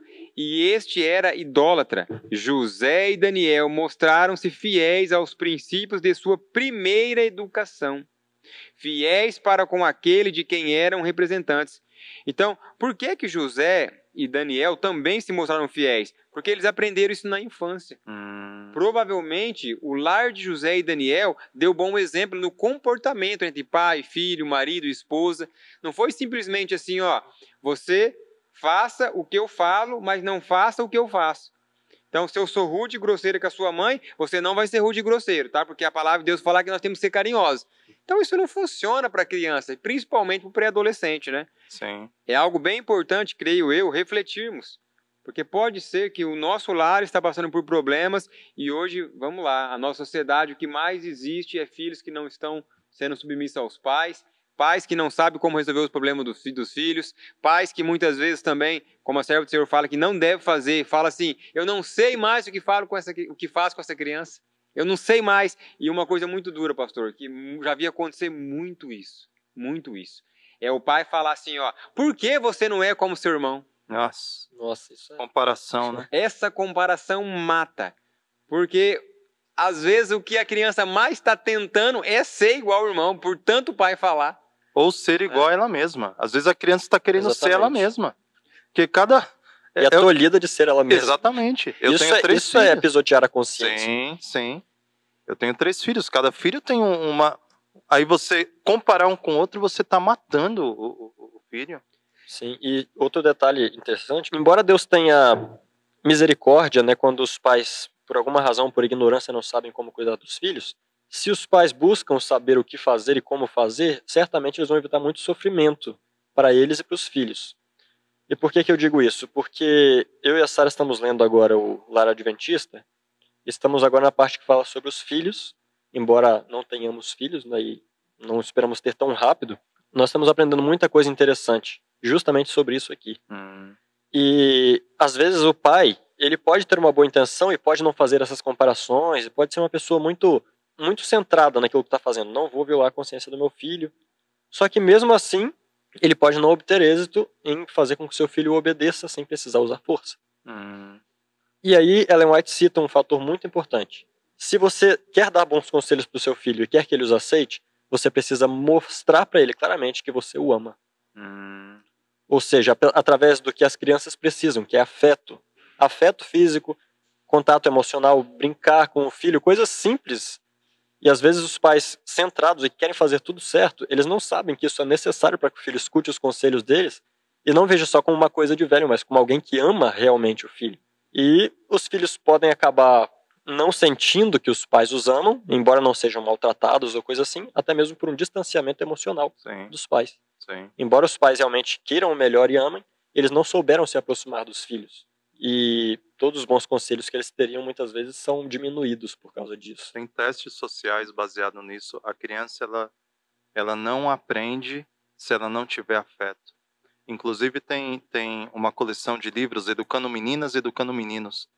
e este era idólatra. José e Daniel mostraram-se fiéis aos princípios de sua primeira educação, fiéis para com aquele de quem eram representantes. Então, por que que José e Daniel também se mostraram fiéis? Porque eles aprenderam isso na infância. Hum. Provavelmente, o lar de José e Daniel deu bom exemplo no comportamento entre pai, filho, marido, esposa. Não foi simplesmente assim, ó, você Faça o que eu falo, mas não faça o que eu faço. Então, se eu sou rude e grosseiro com a sua mãe, você não vai ser rude e grosseiro, tá? Porque a palavra de Deus fala que nós temos que ser carinhosos. Então, isso não funciona para criança, principalmente para o pré-adolescente, né? Sim. É algo bem importante, creio eu, refletirmos. Porque pode ser que o nosso lar está passando por problemas e hoje, vamos lá, a nossa sociedade, o que mais existe é filhos que não estão sendo submissos aos pais, pais que não sabem como resolver os problemas dos, dos filhos, pais que muitas vezes também, como a serva do Senhor fala, que não deve fazer, fala assim: eu não sei mais o que, falo com essa, o que faço com essa criança, eu não sei mais. E uma coisa muito dura, pastor, que já havia acontecer muito isso, muito isso. É o pai falar assim: ó, por que você não é como seu irmão? Nossa, Nossa isso é... comparação, é né? Essa comparação mata. Porque às vezes o que a criança mais está tentando é ser igual ao irmão, por tanto o pai falar. Ou ser igual é. a ela mesma. Às vezes a criança está querendo Exatamente. ser ela mesma. Porque cada. E a tolhida eu... de ser ela mesma. Exatamente. Eu isso tenho é, três isso é filhos. é episodiar a consciência. Sim, sim. Eu tenho três filhos. Cada filho tem uma. Aí você comparar um com o outro, você está matando o, o, o filho. Sim, e outro detalhe interessante: embora Deus tenha misericórdia, né, quando os pais, por alguma razão, por ignorância, não sabem como cuidar dos filhos, se os pais buscam saber o que fazer e como fazer, certamente eles vão evitar muito sofrimento para eles e para os filhos. E por que, que eu digo isso? Porque eu e a Sara estamos lendo agora o Lar Adventista, estamos agora na parte que fala sobre os filhos, embora não tenhamos filhos né, e não esperamos ter tão rápido, nós estamos aprendendo muita coisa interessante justamente sobre isso aqui. Hum. E às vezes o pai, ele pode ter uma boa intenção e pode não fazer essas comparações, e pode ser uma pessoa muito muito centrada naquilo que está fazendo. Não vou violar a consciência do meu filho. Só que mesmo assim, ele pode não obter êxito em fazer com que seu filho obedeça sem precisar usar força. Hum. E aí, Ellen White cita um fator muito importante. Se você quer dar bons conselhos para o seu filho e quer que ele os aceite, você precisa mostrar para ele claramente que você o ama. Hum. Ou seja, através do que as crianças precisam, que é afeto. Afeto físico, contato emocional, brincar com o filho, coisas simples e às vezes os pais centrados e querem fazer tudo certo, eles não sabem que isso é necessário para que o filho escute os conselhos deles e não veja só como uma coisa de velho, mas como alguém que ama realmente o filho. E os filhos podem acabar não sentindo que os pais os amam, embora não sejam maltratados ou coisa assim, até mesmo por um distanciamento emocional Sim. dos pais. Sim. Embora os pais realmente queiram o melhor e amem, eles não souberam se aproximar dos filhos. E todos os bons conselhos que eles teriam muitas vezes são diminuídos por causa disso. Tem testes sociais baseados nisso. A criança ela, ela não aprende se ela não tiver afeto. Inclusive tem, tem uma coleção de livros educando meninas educando meninos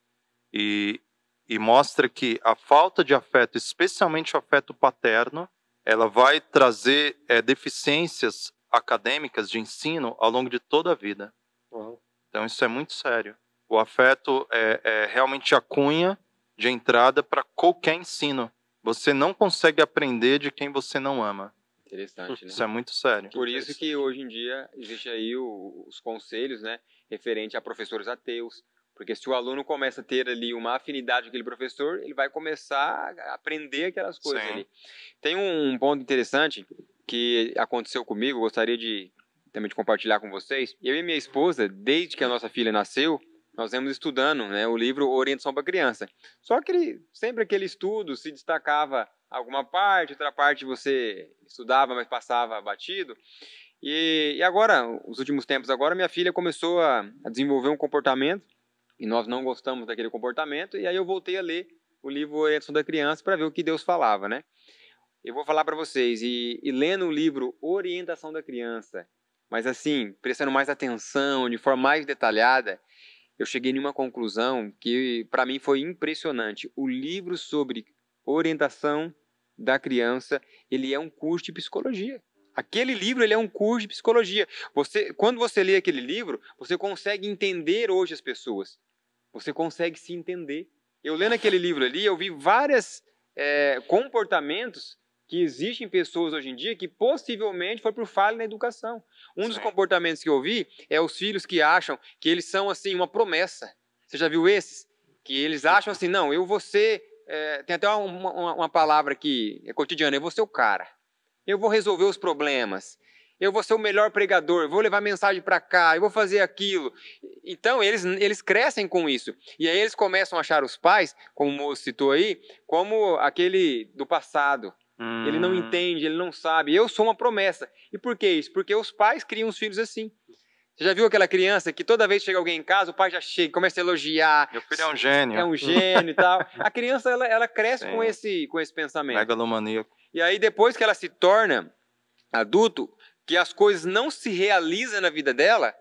e, e mostra que a falta de afeto, especialmente o afeto paterno, ela vai trazer é, deficiências acadêmicas de ensino ao longo de toda a vida. Uhum. Então isso é muito sério. O afeto é, é realmente a cunha de entrada para qualquer ensino. Você não consegue aprender de quem você não ama. Interessante, né? Isso é muito sério. Por isso que hoje em dia existe aí o, os conselhos, né, referente a professores ateus, porque se o aluno começa a ter ali uma afinidade com aquele professor, ele vai começar a aprender aquelas coisas Sim. ali. Tem um ponto interessante que aconteceu comigo, gostaria de também de compartilhar com vocês. Eu e minha esposa, desde que a nossa filha nasceu, nós vemos estudando né, o livro Orientação para Criança. Só que ele, sempre aquele estudo se destacava alguma parte, outra parte você estudava, mas passava batido. E, e agora, os últimos tempos agora, minha filha começou a, a desenvolver um comportamento e nós não gostamos daquele comportamento. E aí eu voltei a ler o livro Orientação da Criança para ver o que Deus falava, né? Eu vou falar para vocês, e, e, lendo o livro Orientação da Criança, mas assim, prestando mais atenção, de forma mais detalhada, eu cheguei numa conclusão que para mim foi impressionante. O livro sobre orientação da criança, ele é um curso de psicologia. Aquele livro ele é um curso de psicologia. Você, quando você lê aquele livro, você consegue entender hoje as pessoas. Você consegue se entender. Eu lendo aquele livro ali, eu vi vários é, eh, comportamentos que existem pessoas hoje em dia que possivelmente foi por falha na educação. Um dos comportamentos que eu vi é os filhos que acham que eles são assim uma promessa. Você já viu esses? Que eles acham assim, não, eu vou ser. É, tem até uma, uma, uma, palavra que é cotidiana, eu vou ser o cara. Eu vou resolver os problemas. Eu vou ser o melhor pregador, vou levar mensagem para cá, eu vou fazer aquilo. Então, eles, eles crescem com isso. E aí eles começam a achar os pais, como o moço citou aí, como aquele do passado Hum. Ele não hum. entende, ele não sabe. Eu sou uma promessa. E por que isso? Porque os pais criam os filhos assim. Você já viu aquela criança que toda vez que chega alguém em casa, o pai já chega, começa a elogiar. Meu filho é um gênio. É um gênio e tal. A criança, ela, ela cresce com esse, com esse pensamento. Megalomaníaco. E aí, depois que ela se torna adulto, que as coisas não se realizam na vida dela,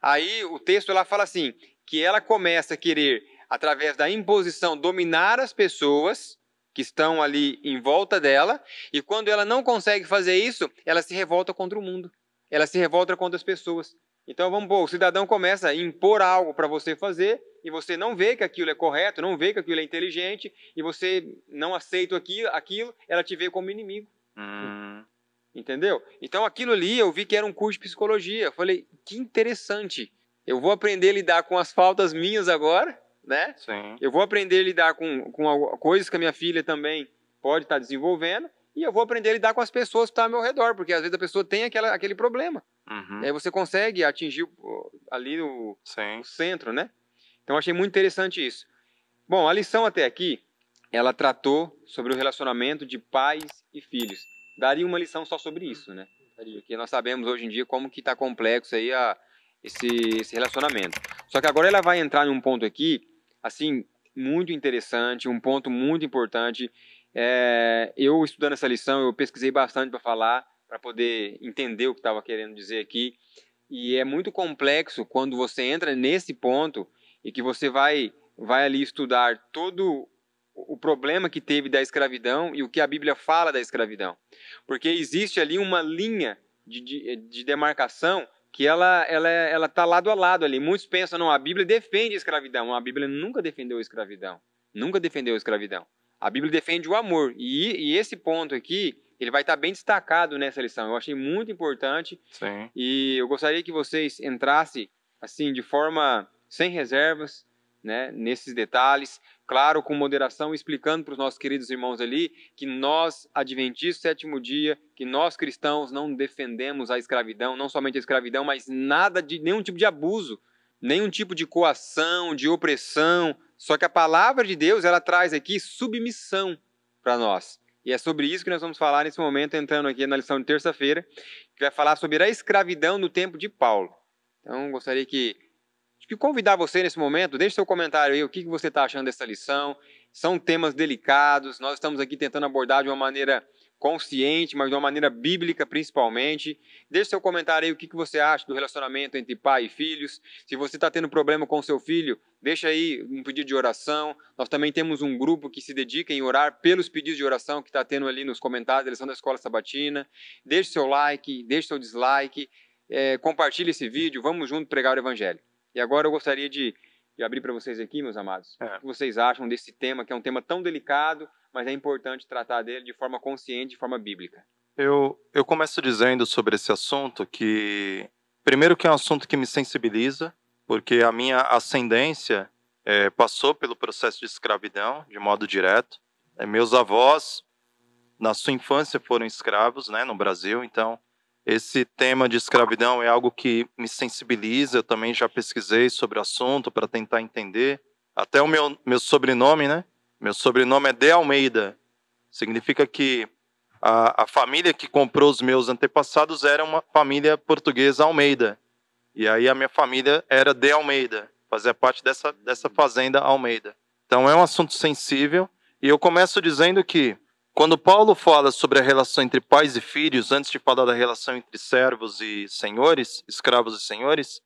aí o texto ela fala assim, que ela começa a querer, através da imposição, dominar as pessoas que estão ali em volta dela, e quando ela não consegue fazer isso, ela se revolta contra o mundo, ela se revolta contra as pessoas. Então vamos pô, o cidadão começa a impor algo para você fazer e você não vê que aquilo é correto, não vê que aquilo é inteligente e você não aceita aquilo, aquilo ela te vê como inimigo. Hum. Entendeu? Então aquilo ali eu vi que era um curso de psicologia. Eu falei, que interessante. Eu vou aprender a lidar com as faltas minhas agora né? Sim. Eu vou aprender a lidar com, com coisas que a minha filha também pode estar tá desenvolvendo e eu vou aprender a lidar com as pessoas que estão tá ao meu redor, porque às vezes a pessoa tem aquela, aquele problema. Uhum. Aí você consegue atingir ali o, o, centro, né? Então achei muito interessante isso. Bom, a lição até aqui, ela tratou sobre o relacionamento de pais e filhos. Daria uma lição só sobre isso, né? Porque nós sabemos hoje em dia como que está complexo aí a, esse, esse relacionamento. Só que agora ela vai entrar em um ponto aqui assim, muito interessante, um ponto muito importante. É, eu estudando essa lição, eu pesquisei bastante para falar, para poder entender o que estava querendo dizer aqui. E é muito complexo quando você entra nesse ponto e que você vai, vai ali estudar todo o problema que teve da escravidão e o que a Bíblia fala da escravidão. Porque existe ali uma linha de, de, de demarcação que ela ela ela tá lado a lado ali. Muitos pensam não, a Bíblia defende a escravidão. A Bíblia nunca defendeu a escravidão. Nunca defendeu a escravidão. A Bíblia defende o amor e, e esse ponto aqui ele vai estar bem destacado nessa lição. Eu achei muito importante Sim. e eu gostaria que vocês entrassem assim de forma sem reservas, né, nesses detalhes claro, com moderação, explicando para os nossos queridos irmãos ali que nós, Adventistas Sétimo Dia, que nós cristãos não defendemos a escravidão, não somente a escravidão, mas nada de nenhum tipo de abuso, nenhum tipo de coação, de opressão. Só que a palavra de Deus, ela traz aqui submissão para nós. E é sobre isso que nós vamos falar nesse momento, entrando aqui na lição de terça-feira, que vai falar sobre a escravidão no tempo de Paulo. Então, gostaria que e convidar você nesse momento, deixe seu comentário aí, o que você está achando dessa lição. São temas delicados, nós estamos aqui tentando abordar de uma maneira consciente, mas de uma maneira bíblica principalmente. Deixe seu comentário aí o que, você acha do relacionamento entre pai e filhos. Se você está tendo problema com seu filho, deixa aí um pedido de oração. Nós também temos um grupo que se dedica em orar pelos pedidos de oração que está tendo ali nos comentários Eles são da Escola Sabatina. Deixe seu like, deixe seu dislike, é, compartilhe esse vídeo, vamos junto pregar o Evangelho. E agora eu gostaria de, de abrir para vocês aqui, meus amados, é. o que vocês acham desse tema, que é um tema tão delicado, mas é importante tratar dele de forma consciente, de forma bíblica. Eu, eu começo dizendo sobre esse assunto que, primeiro, que é um assunto que me sensibiliza, porque a minha ascendência é, passou pelo processo de escravidão, de modo direto. É, meus avós, na sua infância, foram escravos né, no Brasil, então esse tema de escravidão é algo que me sensibiliza, eu também já pesquisei sobre o assunto para tentar entender. Até o meu, meu sobrenome, né? Meu sobrenome é De Almeida. Significa que a, a família que comprou os meus antepassados era uma família portuguesa Almeida. E aí a minha família era De Almeida, fazia parte dessa, dessa fazenda Almeida. Então é um assunto sensível. E eu começo dizendo que quando Paulo fala sobre a relação entre pais e filhos, antes de falar da relação entre servos e senhores, escravos e senhores,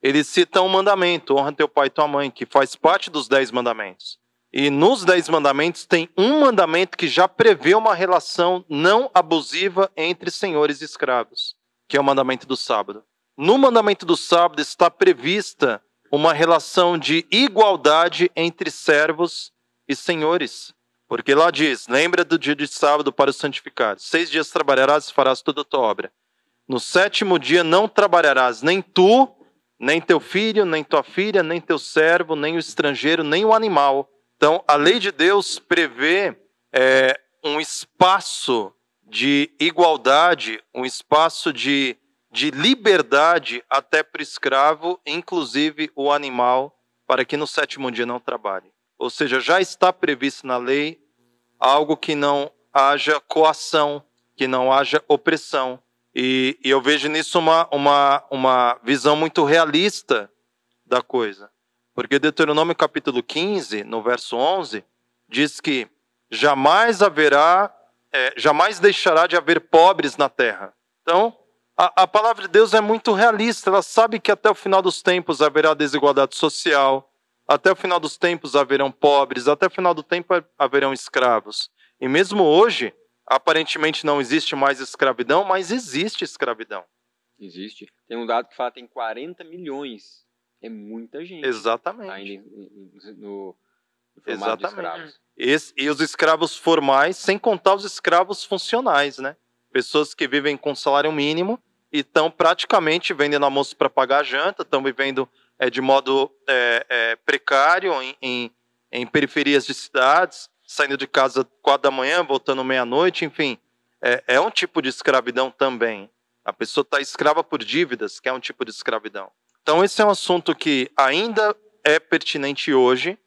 ele cita um mandamento: honra teu pai e tua mãe, que faz parte dos dez mandamentos. E nos dez mandamentos tem um mandamento que já prevê uma relação não abusiva entre senhores e escravos, que é o mandamento do sábado. No mandamento do sábado está prevista uma relação de igualdade entre servos e senhores. Porque lá diz: Lembra do dia de sábado para os santificados. Seis dias trabalharás e farás toda a tua obra. No sétimo dia não trabalharás, nem tu, nem teu filho, nem tua filha, nem teu servo, nem o estrangeiro, nem o animal. Então, a lei de Deus prevê é, um espaço de igualdade, um espaço de, de liberdade até para o escravo, inclusive o animal, para que no sétimo dia não trabalhe. Ou seja, já está previsto na lei algo que não haja coação, que não haja opressão. E, e eu vejo nisso uma, uma, uma visão muito realista da coisa. Porque Deuteronômio capítulo 15, no verso 11, diz que jamais haverá, é, jamais deixará de haver pobres na terra. Então, a, a palavra de Deus é muito realista, ela sabe que até o final dos tempos haverá desigualdade social, até o final dos tempos haverão pobres, até o final do tempo haverão escravos. E mesmo hoje, aparentemente não existe mais escravidão, mas existe escravidão. Existe. Tem um dado que fala que tem 40 milhões. É muita gente. Exatamente. Ainda tá no, no escravos. Exatamente. e os escravos formais, sem contar os escravos funcionais, né? Pessoas que vivem com salário mínimo e estão praticamente vendendo almoço para pagar a janta, estão vivendo é, de modo é, é, precário em, em, em, periferias de cidades, saindo de casa quatro da manhã, voltando meia-noite, enfim. É, é um tipo de escravidão também. A pessoa está escrava por dívidas, que é um tipo de escravidão. Então, esse é um assunto que ainda é pertinente hoje,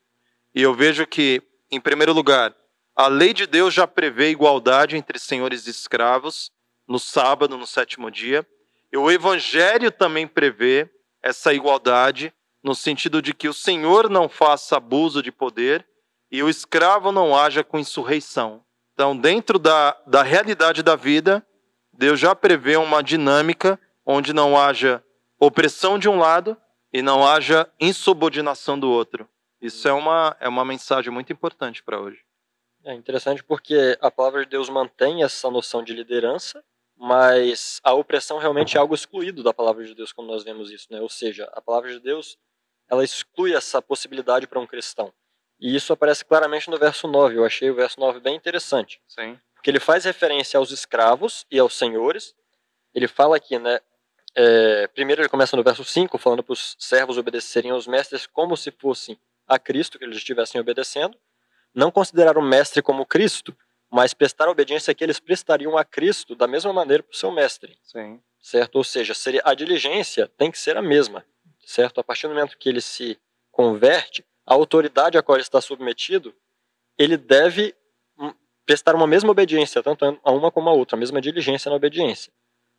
e eu vejo que, em primeiro lugar, a lei de Deus já prevê igualdade entre senhores e escravos no sábado, no sétimo dia. E o Evangelho também prevê essa igualdade no sentido de que o senhor não faça abuso de poder e o escravo não haja com insurreição. Então, dentro da, da realidade da vida, Deus já prevê uma dinâmica onde não haja opressão de um lado e não haja insubordinação do outro. Isso é uma, é uma mensagem muito importante para hoje. É interessante porque a palavra de Deus mantém essa noção de liderança, mas a opressão realmente é algo excluído da palavra de Deus quando nós vemos isso, né? Ou seja, a palavra de Deus ela exclui essa possibilidade para um cristão. E isso aparece claramente no verso 9. Eu achei o verso 9 bem interessante. Sim. Porque ele faz referência aos escravos e aos senhores. Ele fala aqui, né? É, primeiro ele começa no verso 5, falando para os servos obedecerem aos mestres como se fossem a Cristo, que eles estivessem obedecendo. Não considerar o mestre como Cristo, mas prestar obediência é que eles prestariam a Cristo da mesma maneira para o seu mestre. Sim. Certo? Ou seja, seria, a diligência tem que ser a mesma. Certo? A partir do momento que ele se converte, a autoridade a qual ele está submetido, ele deve hum, prestar uma mesma obediência, tanto a uma como a outra, a mesma diligência na obediência.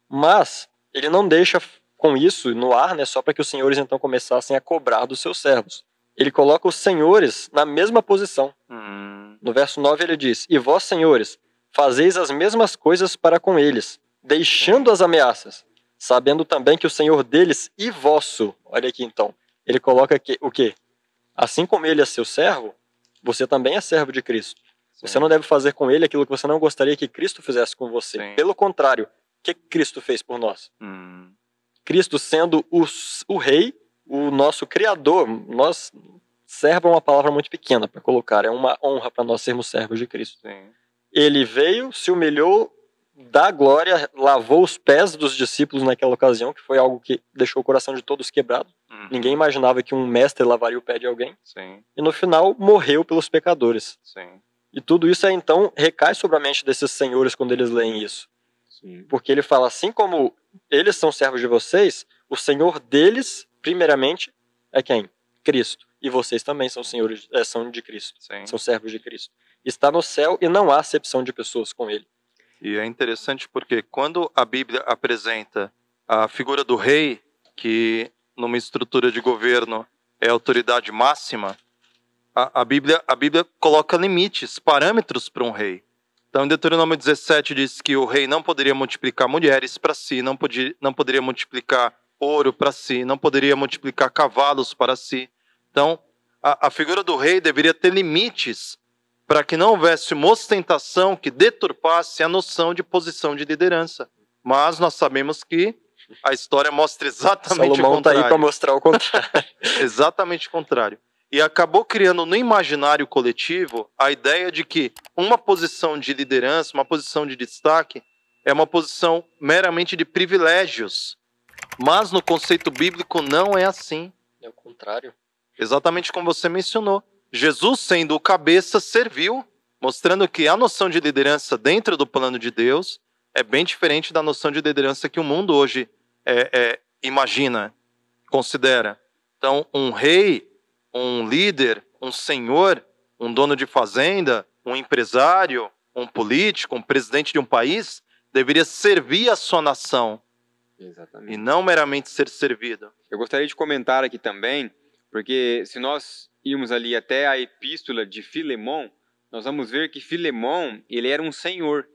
Mas ele não deixa com isso no ar, né, só para que os senhores então começassem a cobrar dos seus servos ele coloca os senhores na mesma posição. Hum. No verso 9 ele diz: E vós, senhores, fazeis as mesmas coisas para com eles, deixando as ameaças, sabendo também que o senhor deles e vosso. Olha aqui então. Ele coloca que, o quê? Assim como ele é seu servo, você também é servo de Cristo. Sim. Você não deve fazer com ele aquilo que você não gostaria que Cristo fizesse com você. Sim. Pelo contrário, o que Cristo fez por nós? Hum. Cristo sendo o rei o nosso Criador, nós, servo é uma palavra muito pequena para colocar, é uma honra para nós sermos servos de Cristo. Sim. Ele veio, se humilhou, dá glória, lavou os pés dos discípulos naquela ocasião, que foi algo que deixou o coração de todos quebrado. Uhum. Ninguém imaginava que um mestre lavaria o pé de alguém. Sim. E no final morreu pelos pecadores. Sim. E tudo isso então recai sobre a mente desses senhores quando eles leem isso. Sim. Porque ele fala assim como eles são servos de vocês, o Senhor deles primeiramente é quem? Cristo. E vocês também são senhores, é, são de Cristo, Sim. são servos de Cristo. Está no céu e não há acepção de pessoas com ele. E é interessante porque quando a Bíblia apresenta a figura do rei, que numa estrutura de governo é autoridade máxima, a, a, Bíblia, a Bíblia coloca limites, parâmetros para um rei. Então, em Deuteronômio 17 diz que o rei não poderia multiplicar mulheres para si, não, podia, não poderia multiplicar ouro para si, não poderia multiplicar cavalos para si. Então, a, a figura do rei deveria ter limites para que não houvesse uma ostentação que deturpasse a noção de posição de liderança. Mas nós sabemos que a história mostra exatamente Salomão o tá contrário. Salomão está aí para mostrar o contrário. exatamente o contrário. E acabou criando no imaginário coletivo a ideia de que uma posição de liderança, uma posição de destaque, é uma posição meramente de privilégios mas no conceito bíblico não é assim. É o contrário. Exatamente como você mencionou. Jesus, sendo o cabeça, serviu, mostrando que a noção de liderança dentro do plano de Deus é bem diferente da noção de liderança que o mundo hoje é, é, imagina, considera. Então, um rei, um líder, um senhor, um dono de fazenda, um empresário, um político, um presidente de um país, deveria servir a sua nação, Exatamente. E não meramente ser servido. Eu gostaria de comentar aqui também, porque se nós irmos ali até a epístola de Filemon, nós vamos ver que Filemon, ele era um senhor.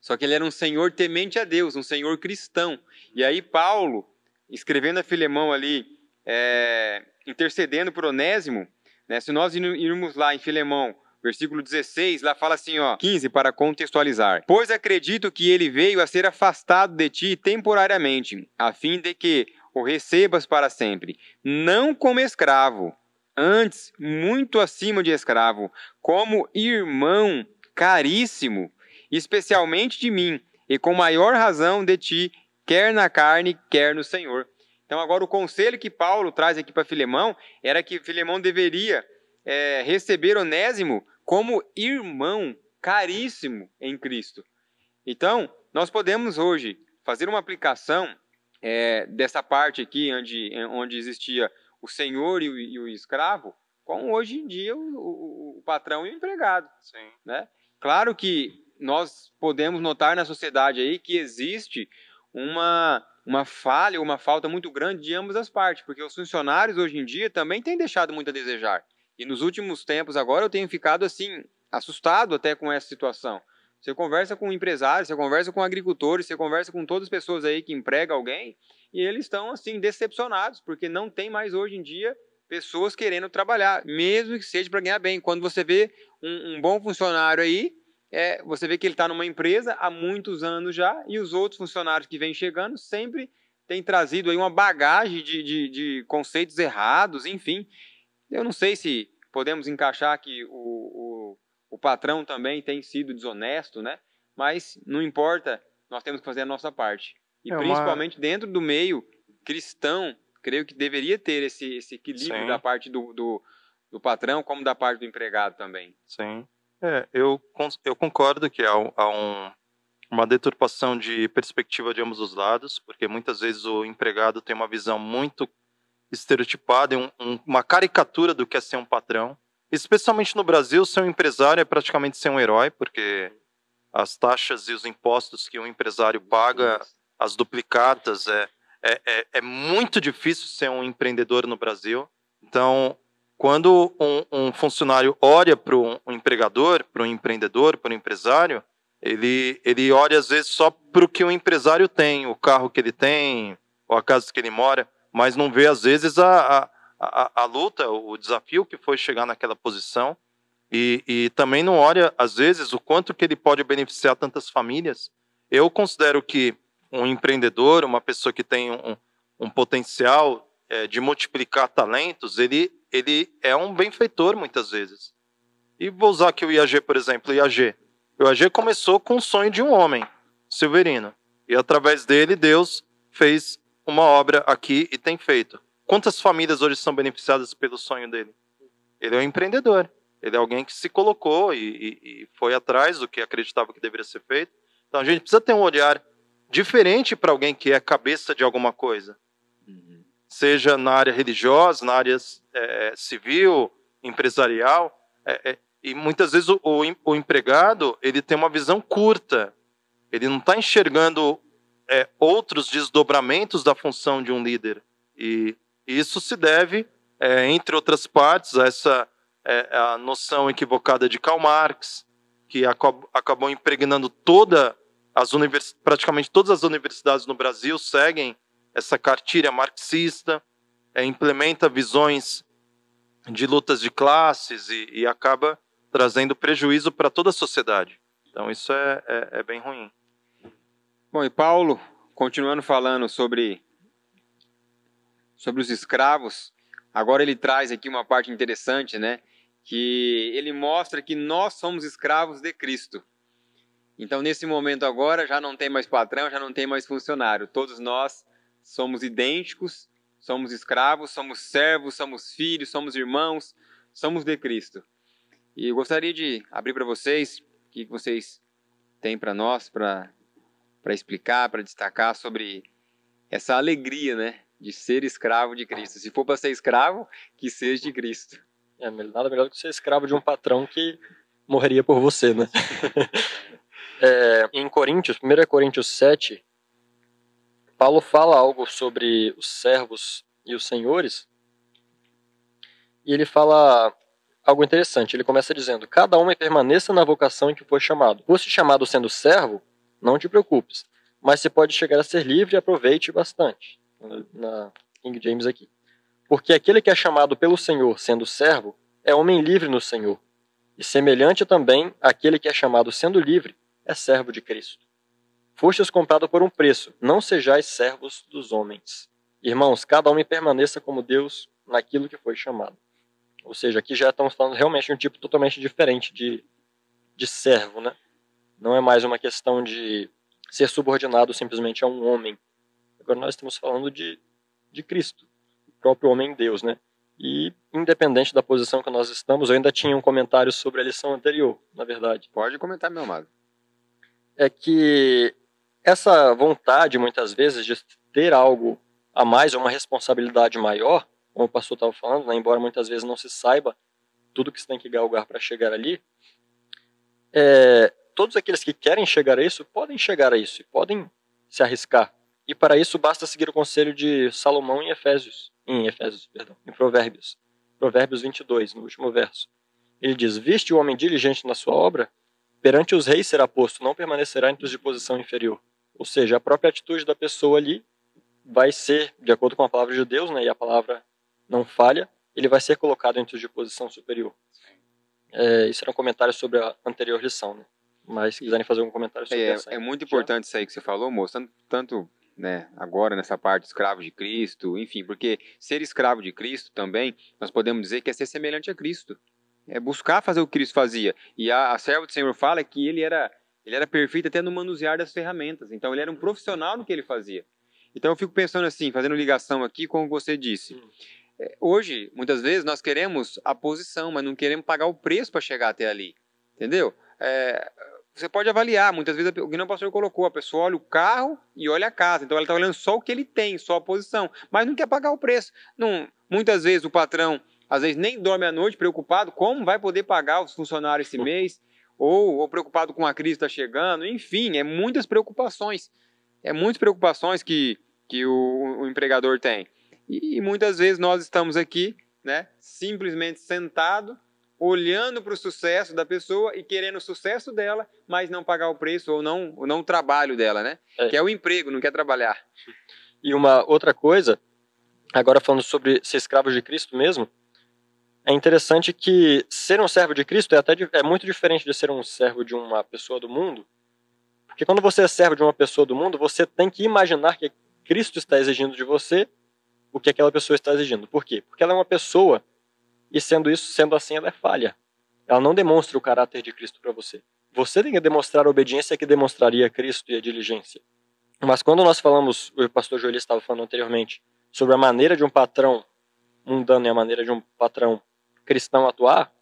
Só que ele era um senhor temente a Deus, um senhor cristão. E aí Paulo, escrevendo a Filemão ali, é, intercedendo por Onésimo, né, se nós irmos lá em Filemão versículo 16, lá fala assim, ó, 15 para contextualizar. Pois acredito que ele veio a ser afastado de ti temporariamente, a fim de que o recebas para sempre, não como escravo, antes muito acima de escravo, como irmão caríssimo, especialmente de mim, e com maior razão de ti, quer na carne, quer no Senhor. Então, agora, o conselho que Paulo traz aqui para Filemão era que Filemão deveria é, receber Onésimo como irmão caríssimo em Cristo. Então, nós podemos hoje fazer uma aplicação é, dessa parte aqui, onde, onde existia o senhor e o, e o escravo, com hoje em dia o, o, o patrão e o empregado. Sim. Né? Claro que nós podemos notar na sociedade aí que existe uma, uma falha, uma falta muito grande de ambas as partes, porque os funcionários hoje em dia também têm deixado muito a desejar. E nos últimos tempos agora eu tenho ficado assim, assustado até com essa situação. Você conversa com empresários, você conversa com agricultores, você conversa com todas as pessoas aí que empregam alguém e eles estão assim decepcionados porque não tem mais hoje em dia pessoas querendo trabalhar, mesmo que seja para ganhar bem. Quando você vê um, um bom funcionário aí, é, você vê que ele está numa empresa há muitos anos já e os outros funcionários que vêm chegando sempre têm trazido aí uma bagagem de, de, de conceitos errados, enfim. Eu não sei se podemos encaixar que o, o, o patrão também tem sido desonesto, né? Mas não importa, nós temos que fazer a nossa parte. E é principalmente uma... dentro do meio cristão, creio que deveria ter esse, esse equilíbrio Sim. da parte do, do, do, patrão como da parte do empregado também. Sim. É, eu, eu concordo que há, há um, uma deturpação de perspectiva de ambos os lados, porque muitas vezes o empregado tem uma visão muito estereotipada, um, um, uma caricatura do que é ser um patrão. Especialmente no Brasil, ser um empresário é praticamente ser um herói, porque as taxas e os impostos que um empresário paga, as duplicatas, é, é, é, é muito difícil ser um empreendedor no Brasil. Então, quando um, um funcionário olha para um empregador, para um empreendedor, para um empresário, ele, ele olha às vezes só para o que o empresário tem, o carro que ele tem, ou a casa que ele mora mas não vê às vezes a, a, a, luta, o desafio que foi chegar naquela posição e, e também não olha às vezes o quanto que ele pode beneficiar tantas famílias. Eu considero que um empreendedor, uma pessoa que tem um, um potencial é, de multiplicar talentos, ele, ele é um benfeitor muitas vezes. E vou usar aqui o IAG, por exemplo, o IAG. O IAG começou com o sonho de um homem, Silverino. E através dele, Deus fez uma obra aqui e tem feito. Quantas famílias hoje são beneficiadas pelo sonho dele? Ele é um empreendedor. Ele é alguém que se colocou e, e, e foi atrás do que acreditava que deveria ser feito. Então a gente precisa ter um olhar diferente para alguém que é cabeça de alguma coisa, uhum. seja na área religiosa, na área é, civil, empresarial. É, é, e muitas vezes o, o, o empregado ele tem uma visão curta. Ele não está enxergando é, outros desdobramentos da função de um líder. E isso se deve, é, entre outras partes, a essa é, a noção equivocada de Karl Marx, que acabou, impregnando toda as univers, praticamente todas as universidades no Brasil seguem essa cartilha marxista, é, implementa visões de lutas de classes e, e acaba trazendo prejuízo para toda a sociedade. Então isso é, é, é bem ruim. Bom, e Paulo, continuando falando sobre, sobre os escravos, agora ele traz aqui uma parte interessante, né? Que ele mostra que nós somos escravos de Cristo. Então, nesse momento agora, já não tem mais patrão, já não tem mais funcionário. Todos nós somos idênticos, somos escravos, somos servos, somos filhos, somos irmãos, somos de Cristo. E eu gostaria de abrir para vocês o que vocês têm para nós, para para explicar, para destacar sobre essa alegria, né, de ser escravo de Cristo. Se for para ser escravo, que seja de Cristo. É, nada melhor do que ser escravo de um patrão que morreria por você, né? é, em Coríntios, 1 é Coríntios 7, Paulo fala algo sobre os servos e os senhores. E ele fala algo interessante. Ele começa dizendo: Cada homem permaneça na vocação em que foi chamado. Fosse chamado sendo servo, não te preocupes. Mas você pode chegar a ser livre e aproveite bastante. Na King James aqui. Porque aquele que é chamado pelo Senhor, sendo servo, é homem livre no Senhor. E semelhante também àquele que é chamado sendo livre, é servo de Cristo. Fostes comprado por um preço, não sejais servos dos homens. Irmãos, cada homem permaneça como Deus naquilo que foi chamado. Ou seja, aqui já estamos falando realmente de um tipo totalmente diferente de, de servo, né? Não é mais uma questão de ser subordinado simplesmente a um homem. Agora nós estamos falando de, de Cristo, o próprio homem Deus, né? E independente da posição que nós estamos, eu ainda tinha um comentário sobre a lição anterior, na verdade. Pode comentar, meu amado. É que essa vontade, muitas vezes, de ter algo a mais, uma responsabilidade maior, como o pastor estava falando, né? embora muitas vezes não se saiba tudo que se tem que galgar para chegar ali, é, todos aqueles que querem chegar a isso podem chegar a isso e podem se arriscar. E para isso basta seguir o conselho de Salomão em Efésios, em Efésios, perdão, em Provérbios. Provérbios 22, no último verso. Ele diz: "Viste o homem diligente na sua obra, perante os reis será posto, não permanecerá entre os de posição inferior." Ou seja, a própria atitude da pessoa ali vai ser, de acordo com a palavra de Deus, né, e a palavra não falha, ele vai ser colocado entre os de posição superior. É, isso era um comentário sobre a anterior lição, né? Mas se quiserem fazer algum comentário sobre é, essa. É muito importante já. isso aí que você falou, moço. Tanto, tanto né, agora nessa parte escravo de Cristo, enfim, porque ser escravo de Cristo também, nós podemos dizer que é ser semelhante a Cristo. É buscar fazer o que Cristo fazia. E a, a serva do Senhor fala que ele era, ele era perfeito até no manusear das ferramentas. Então ele era um profissional no que ele fazia. Então eu fico pensando assim, fazendo ligação aqui com o que você disse. Hum. É, hoje, muitas vezes, nós queremos a posição, mas não queremos pagar o preço para chegar até ali. Entendeu? É, você pode avaliar. Muitas vezes, o que não pastor colocou, a pessoa olha o carro e olha a casa. Então, ela está olhando só o que ele tem, só a posição, mas não quer pagar o preço. Não, muitas vezes, o patrão, às vezes, nem dorme à noite preocupado como vai poder pagar os funcionários esse mês, ou, ou preocupado com a crise está chegando. Enfim, é muitas preocupações. É muitas preocupações que, que o, o empregador tem. E, e muitas vezes nós estamos aqui, né, simplesmente sentado olhando para o sucesso da pessoa e querendo o sucesso dela, mas não pagar o preço ou não, ou não o trabalho dela, né? É. Que é o emprego, não quer trabalhar. E uma outra coisa, agora falando sobre ser escravo de Cristo mesmo, é interessante que ser um servo de Cristo é até é muito diferente de ser um servo de uma pessoa do mundo, porque quando você é servo de uma pessoa do mundo, você tem que imaginar que Cristo está exigindo de você o que aquela pessoa está exigindo. Por quê? Porque ela é uma pessoa e sendo isso, sendo assim, ela é falha. Ela não demonstra o caráter de Cristo para você. Você tem que demonstrar a obediência que demonstraria Cristo e a diligência. Mas quando nós falamos, o pastor Joeli estava falando anteriormente, sobre a maneira de um patrão mundano e a maneira de um patrão cristão atuar,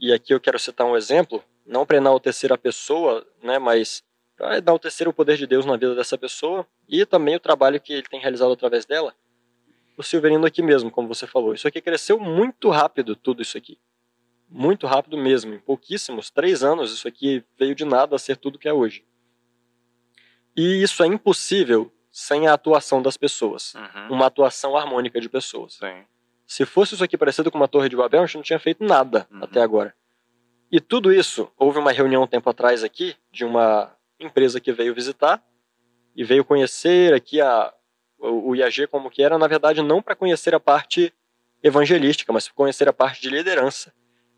e aqui eu quero citar um exemplo, não para enaltecer a pessoa, né, mas para enaltecer o poder de Deus na vida dessa pessoa e também o trabalho que ele tem realizado através dela o Silverino aqui mesmo, como você falou. Isso aqui cresceu muito rápido, tudo isso aqui. Muito rápido mesmo, em pouquíssimos, três anos, isso aqui veio de nada a ser tudo que é hoje. E isso é impossível sem a atuação das pessoas. Uhum. Uma atuação harmônica de pessoas. Sim. Se fosse isso aqui parecido com uma torre de Babel, a gente não tinha feito nada uhum. até agora. E tudo isso, houve uma reunião um tempo atrás aqui, de uma empresa que veio visitar, e veio conhecer aqui a o IAG como que era, na verdade, não para conhecer a parte evangelística, mas para conhecer a parte de liderança.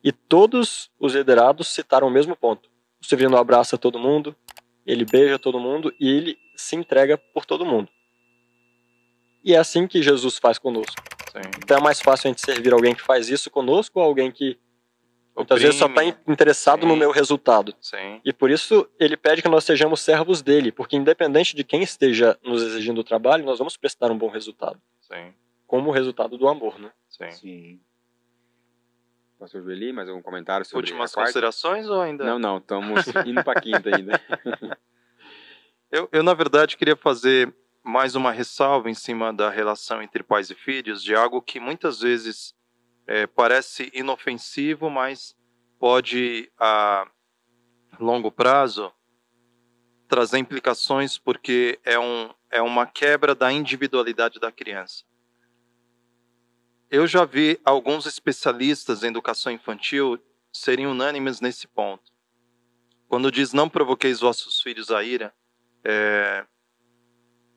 E todos os liderados citaram o mesmo ponto. O Severino abraça todo mundo, ele beija todo mundo e ele se entrega por todo mundo. E é assim que Jesus faz conosco. Sim. Então é mais fácil a gente servir alguém que faz isso conosco ou alguém que Muitas vezes só está interessado Sim. no meu resultado. Sim. E por isso ele pede que nós sejamos servos dele, porque independente de quem esteja nos exigindo o trabalho, nós vamos prestar um bom resultado. Sim. Como resultado do amor, né? Sim. Sim. Pastor Joeli, mais algum comentário sobre Últimas considerações ou ainda? Não, não, estamos indo para quinta ainda. eu, eu, na verdade, queria fazer mais uma ressalva em cima da relação entre pais e filhos, de algo que muitas vezes é, parece inofensivo, mas pode a longo prazo trazer implicações porque é, um, é uma quebra da individualidade da criança. Eu já vi alguns especialistas em educação infantil serem unânimes nesse ponto. Quando diz não provoqueis vossos filhos à ira, é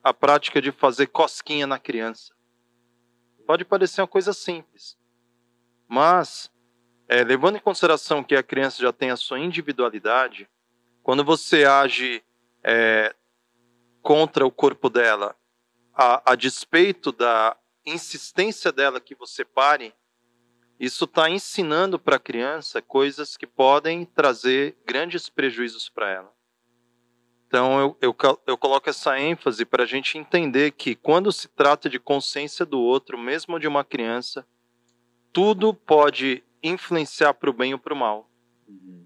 a prática de fazer cosquinha na criança. Pode parecer uma coisa simples, mas, é, levando em consideração que a criança já tem a sua individualidade, quando você age é, contra o corpo dela, a, a despeito da insistência dela que você pare, isso está ensinando para a criança coisas que podem trazer grandes prejuízos para ela. Então, eu, eu, eu, coloco essa ênfase para a gente entender que, quando se trata de consciência do outro, mesmo de uma criança, tudo pode influenciar para o bem ou para o mal. Uhum.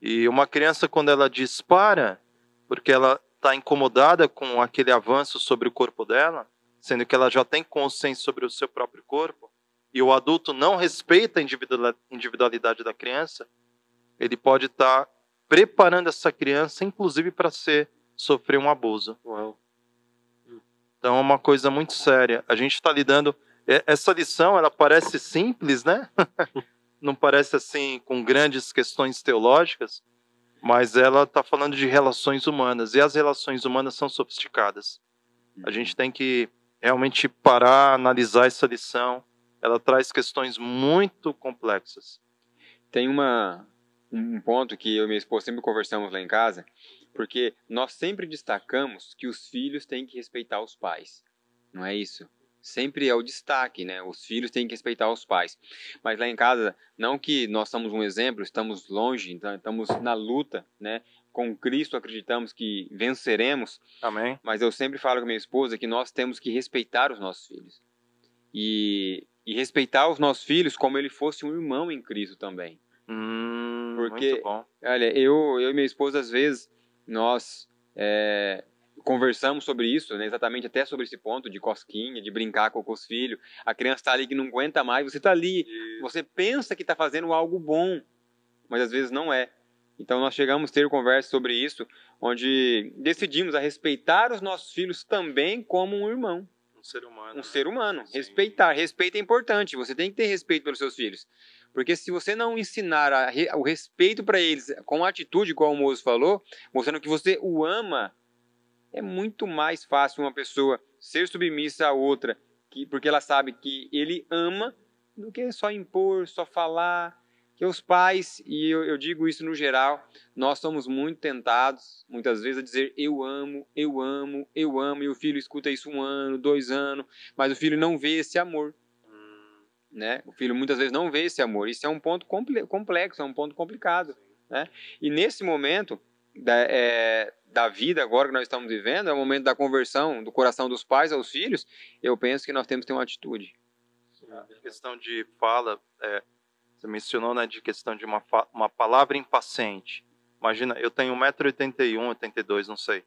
E uma criança, quando ela dispara, porque ela está incomodada com aquele avanço sobre o corpo dela, sendo que ela já tem consciência sobre o seu próprio corpo, e o adulto não respeita a individualidade da criança, ele pode estar tá preparando essa criança, inclusive, para ser sofrer um abuso. Uau. Então é uma coisa muito séria. A gente está lidando é, essa lição ela parece simples, né? Não parece assim com grandes questões teológicas, mas ela está falando de relações humanas e as relações humanas são sofisticadas. A uhum. gente tem que realmente parar, analisar essa lição. Ela traz questões muito complexas. Tem uma um ponto que eu e minha esposa sempre conversamos lá em casa, porque nós sempre destacamos que os filhos têm que respeitar os pais. Não é isso? sempre é o destaque, né? Os filhos têm que respeitar os pais. Mas lá em casa, não que nós somos um exemplo, estamos longe, então estamos na luta, né? Com Cristo acreditamos que venceremos. Amém. Mas eu sempre falo com minha esposa que nós temos que respeitar os nossos filhos. E, e respeitar os nossos filhos como ele fosse um irmão em Cristo também. Hum, Porque, olha, eu, eu e minha esposa, às vezes, nós é, conversamos sobre isso, né, exatamente até sobre esse ponto de cosquinha, de brincar com os filhos. A criança está ali que não aguenta mais, você está ali, você pensa que está fazendo algo bom, mas às vezes não é. Então nós chegamos a ter conversa sobre isso, onde decidimos a respeitar os nossos filhos também como um irmão. Um ser humano. Um né? ser humano. Sim. Respeitar. Respeito é importante. Você tem que ter respeito pelos seus filhos. Porque se você não ensinar a, o respeito para eles com a atitude, como o Moço falou, mostrando que você o ama, é muito mais fácil uma pessoa ser submissa a outra, que, porque ela sabe que ele ama, do que só impor, só falar. Que os pais, e eu, eu digo isso no geral, nós somos muito tentados, muitas vezes, a dizer eu amo, eu amo, eu amo, e o filho escuta isso um ano, dois anos, mas o filho não vê esse amor. Né? O filho muitas vezes não vê esse amor. Isso é um ponto complexo, é um ponto complicado. Né? E nesse momento, da, é, da vida agora que nós estamos vivendo, é o momento da conversão do coração dos pais aos filhos, eu penso que nós temos que ter uma atitude. A é, questão de fala, é, você mencionou né, de questão de uma, uma palavra impaciente. Imagina, eu tenho 1,81m, 82 não sei.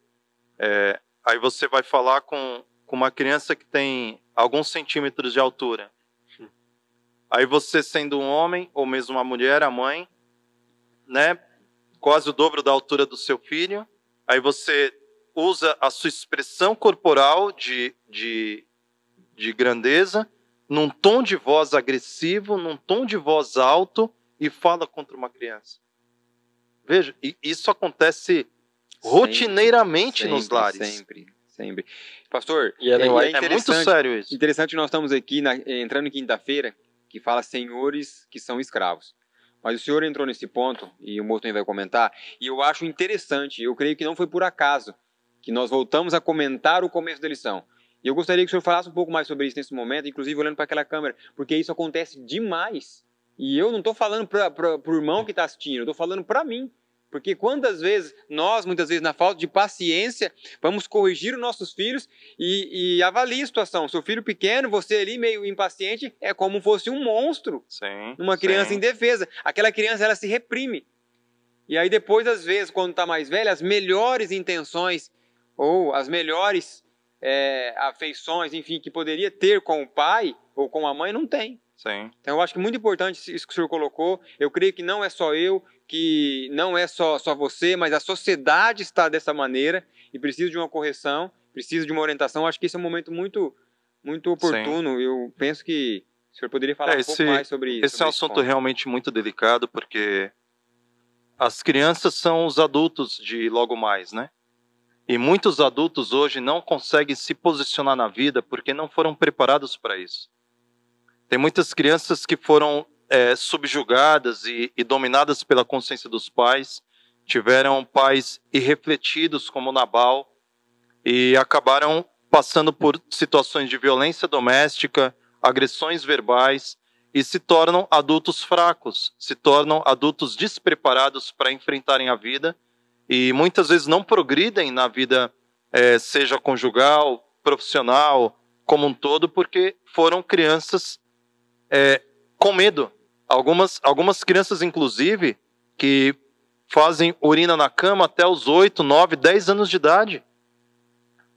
É, aí você vai falar com, com uma criança que tem alguns centímetros de altura. Aí você, sendo um homem, ou mesmo uma mulher, a mãe, né, quase o dobro da altura do seu filho. Aí você usa a sua expressão corporal de, de, de grandeza num tom de voz agressivo, num tom de voz alto e fala contra uma criança. Veja, isso acontece rotineiramente sempre, nos lares. Sempre, sempre. Pastor, e é, é, é, muito sério isso. Interessante, nós estamos aqui na, entrando em quinta-feira que fala senhores que são escravos. Mas o senhor entrou nesse ponto, e o Morton vai comentar, e eu acho interessante, eu creio que não foi por acaso que nós voltamos a comentar o começo da lição. E eu gostaria que o senhor falasse um pouco mais sobre isso nesse momento, inclusive olhando para aquela câmera, porque isso acontece demais. E eu não estou falando para o irmão que está assistindo, eu estou falando para mim. Porque quantas vezes nós, muitas vezes, na falta de paciência, vamos corrigir os nossos filhos e, e a situação. Seu filho pequeno, você ali meio impaciente, é como fosse um monstro. Sim, uma criança sim. indefesa. Aquela criança, ela se reprime. E aí depois, às vezes, quando está mais velha, as melhores intenções ou as melhores é, afeições, enfim, que poderia ter com o pai ou com a mãe, não tem. Sim. Então eu acho que é muito importante isso que o senhor colocou. Eu creio que não é só eu, que não é só, só você, mas a sociedade está dessa maneira e precisa de uma correção, precisa de uma orientação. Acho que esse é um momento muito, muito oportuno. Sim. Eu penso que o senhor poderia falar é, um pouco mais sobre isso. Esse é um assunto ponto. realmente muito delicado, porque as crianças são os adultos de logo mais, né? E muitos adultos hoje não conseguem se posicionar na vida porque não foram preparados para isso. Tem muitas crianças que foram é, subjugadas e, e dominadas pela consciência dos pais, tiveram pais irrefletidos como Nabal e acabaram passando por situações de violência doméstica, agressões verbais e se tornam adultos fracos, se tornam adultos despreparados para enfrentarem a vida e muitas vezes não progridem na vida, é, seja conjugal, profissional, como um todo, porque foram crianças é, com medo, Algumas, algumas crianças, inclusive, que fazem urina na cama até os 8, 9, 10 anos de idade,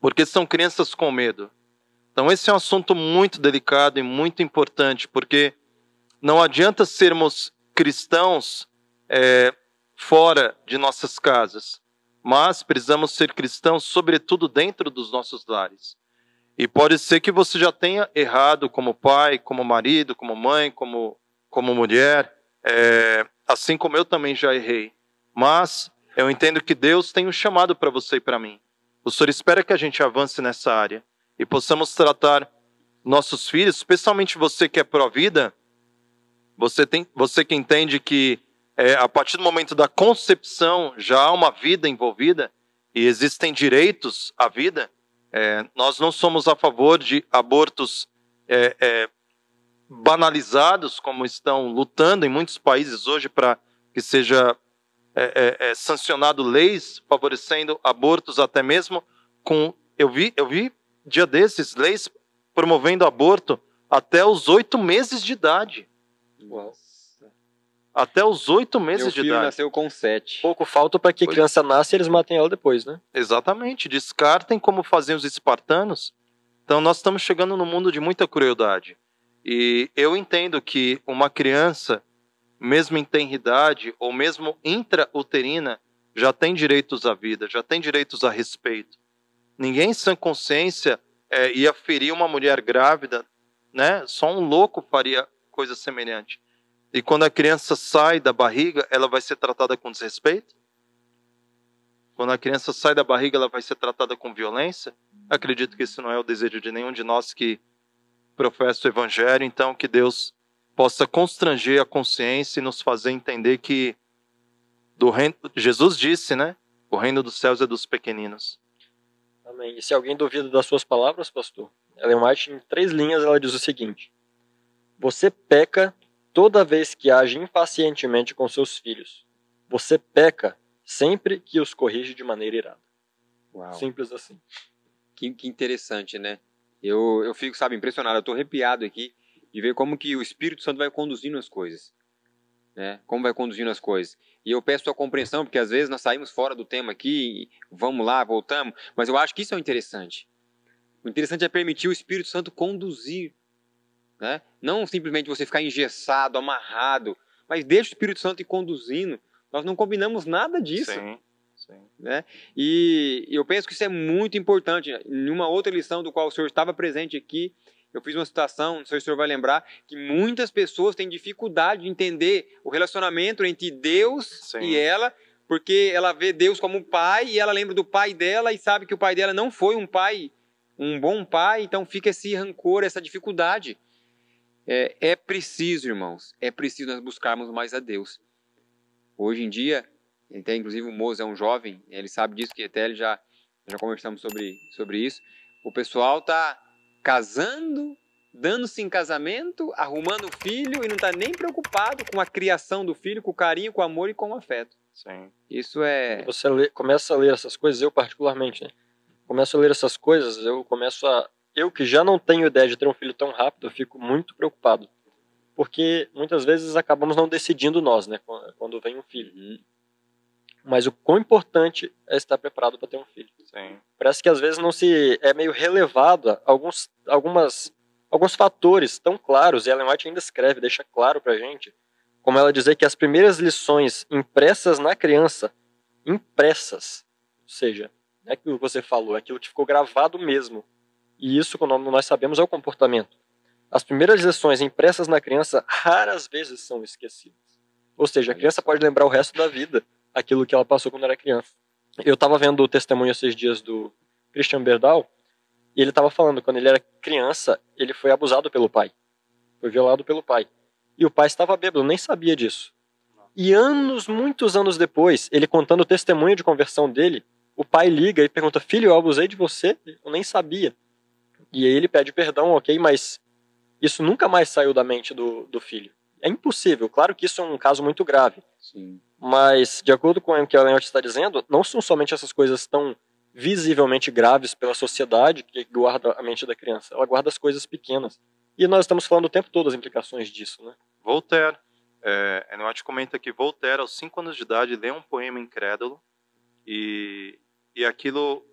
porque são crianças com medo. Então, esse é um assunto muito delicado e muito importante, porque não adianta sermos cristãos é, fora de nossas casas, mas precisamos ser cristãos, sobretudo dentro dos nossos lares. E pode ser que você já tenha errado como pai, como marido, como mãe, como como mulher, é, assim como eu também já errei. Mas eu entendo que Deus tem um chamado para você e para mim. O Senhor espera que a gente avance nessa área e possamos tratar nossos filhos, especialmente você que é pró-vida, você, tem, você que entende que é, a partir do momento da concepção já há uma vida envolvida e existem direitos à vida. É, nós não somos a favor de abortos é, é banalizados, como estão lutando em muitos países hoje para que seja é, é, é, sancionado leis favorecendo abortos, até mesmo com. Eu vi, eu vi dia desses leis promovendo aborto até os oito meses de idade. Nossa. Até os oito meses Meu de idade. nasceu com sete. Pouco falta para que a criança nasça e eles matem ela depois, né? Exatamente. Descartem como faziam os espartanos. Então nós estamos chegando num mundo de muita crueldade. E eu entendo que uma criança, mesmo em tenridade ou mesmo intrauterina, já tem direitos à vida, já tem direitos a respeito. Ninguém sem consciência é, ia ferir uma mulher grávida, né? Só um louco faria coisa semelhante. E quando a criança sai da barriga, ela vai ser tratada com desrespeito? Quando a criança sai da barriga, ela vai ser tratada com violência? Acredito que isso não é o desejo de nenhum de nós que professo o Evangelho, então que Deus possa constranger a consciência e nos fazer entender que do reino, Jesus disse, né? O reino dos céus é dos pequeninos. Amém. E se alguém duvida das suas palavras, pastor, Ellen White, em três linhas, ela diz o seguinte: Você peca toda vez que age impacientemente com seus filhos. Você peca sempre que os corrige de maneira irada. Uau. Simples assim. Que, que interessante, né? Eu, eu fico, sabe, impressionado. Eu tô arrepiado aqui de ver como que o Espírito Santo vai conduzindo as coisas. Né? Como vai conduzindo as coisas. E eu peço sua compreensão, porque às vezes nós saímos fora do tema aqui, vamos lá, voltamos, mas eu acho que isso é interessante. O interessante é permitir o Espírito Santo conduzir, né? Não simplesmente você ficar engessado, amarrado, mas deixa o Espírito Santo ir conduzindo. Nós não combinamos nada disso. Sim. Né? E eu penso que isso é muito importante. Em uma outra lição do qual o senhor estava presente aqui, eu fiz uma citação, não sei se o senhor vai lembrar, que muitas pessoas têm dificuldade de entender o relacionamento entre Deus Sim. e ela, porque ela vê Deus como pai e ela lembra do pai dela e sabe que o pai dela não foi um pai, um bom pai, então fica esse rancor, essa dificuldade. É, é preciso, irmãos, é preciso nós buscarmos mais a Deus. Hoje em dia, até, então, inclusive, o Moza é um jovem, ele sabe disso, que até ele já, já conversamos sobre, sobre isso. O pessoal tá casando, dando-se em casamento, arrumando filho e não tá nem preocupado com a criação do filho, com o carinho, com o amor e com o afeto. Sim. Isso é. Você lê, começa a ler essas coisas, eu particularmente, né? começo a ler essas coisas, eu começo a. Eu que já não tenho ideia de ter um filho tão rápido, eu fico muito preocupado. Porque muitas vezes acabamos não decidindo nós, né? Quando vem um filho. Uhum mas o quão importante é estar preparado para ter um filho. Sim. Parece que às vezes não se é meio relevado alguns algumas alguns fatores tão claros e Ellen White ainda escreve, deixa claro pra gente, como ela dizer que as primeiras lições impressas na criança, impressas, ou seja, é aquilo que você falou, é aquilo que ficou gravado mesmo. E isso, como nós sabemos, é o comportamento. As primeiras lições impressas na criança raras vezes são esquecidas. Ou seja, a é criança pode lembrar o resto da vida aquilo que ela passou quando era criança. Eu estava vendo o testemunho esses dias do Christian Berdal, e ele estava falando, quando ele era criança, ele foi abusado pelo pai. Foi violado pelo pai. E o pai estava bêbado, nem sabia disso. E anos, muitos anos depois, ele contando o testemunho de conversão dele, o pai liga e pergunta: Filho, eu abusei de você? Eu nem sabia. E aí ele pede perdão, ok, mas isso nunca mais saiu da mente do, do filho. É impossível. Claro que isso é um caso muito grave. Sim. Mas, de acordo com o que a Elliot está dizendo, não são somente essas coisas tão visivelmente graves pela sociedade que guarda a mente da criança. Ela guarda as coisas pequenas. E nós estamos falando o tempo todo as implicações disso, né? Voltaire. É, Enoch comenta que Voltaire, aos 5 anos de idade, lê um poema incrédulo e, e aquilo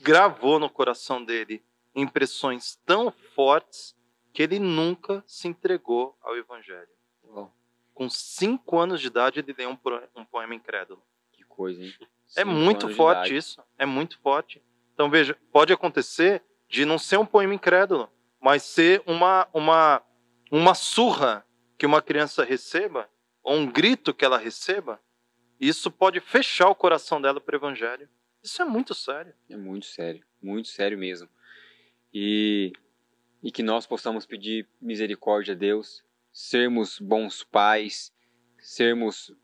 gravou no coração dele impressões tão fortes que ele nunca se entregou ao Evangelho. Bom com 5 anos de idade, ele lê um, um poema incrédulo. Que coisa, hein? É cinco muito forte isso. É muito forte. Então, veja, pode acontecer de não ser um poema incrédulo, mas ser uma, uma, uma surra que uma criança receba, ou um grito que ela receba, isso pode fechar o coração dela para o evangelho. Isso é muito sério. É muito sério, muito sério mesmo. E, e que nós possamos pedir misericórdia a Deus sermos bons pais, sermos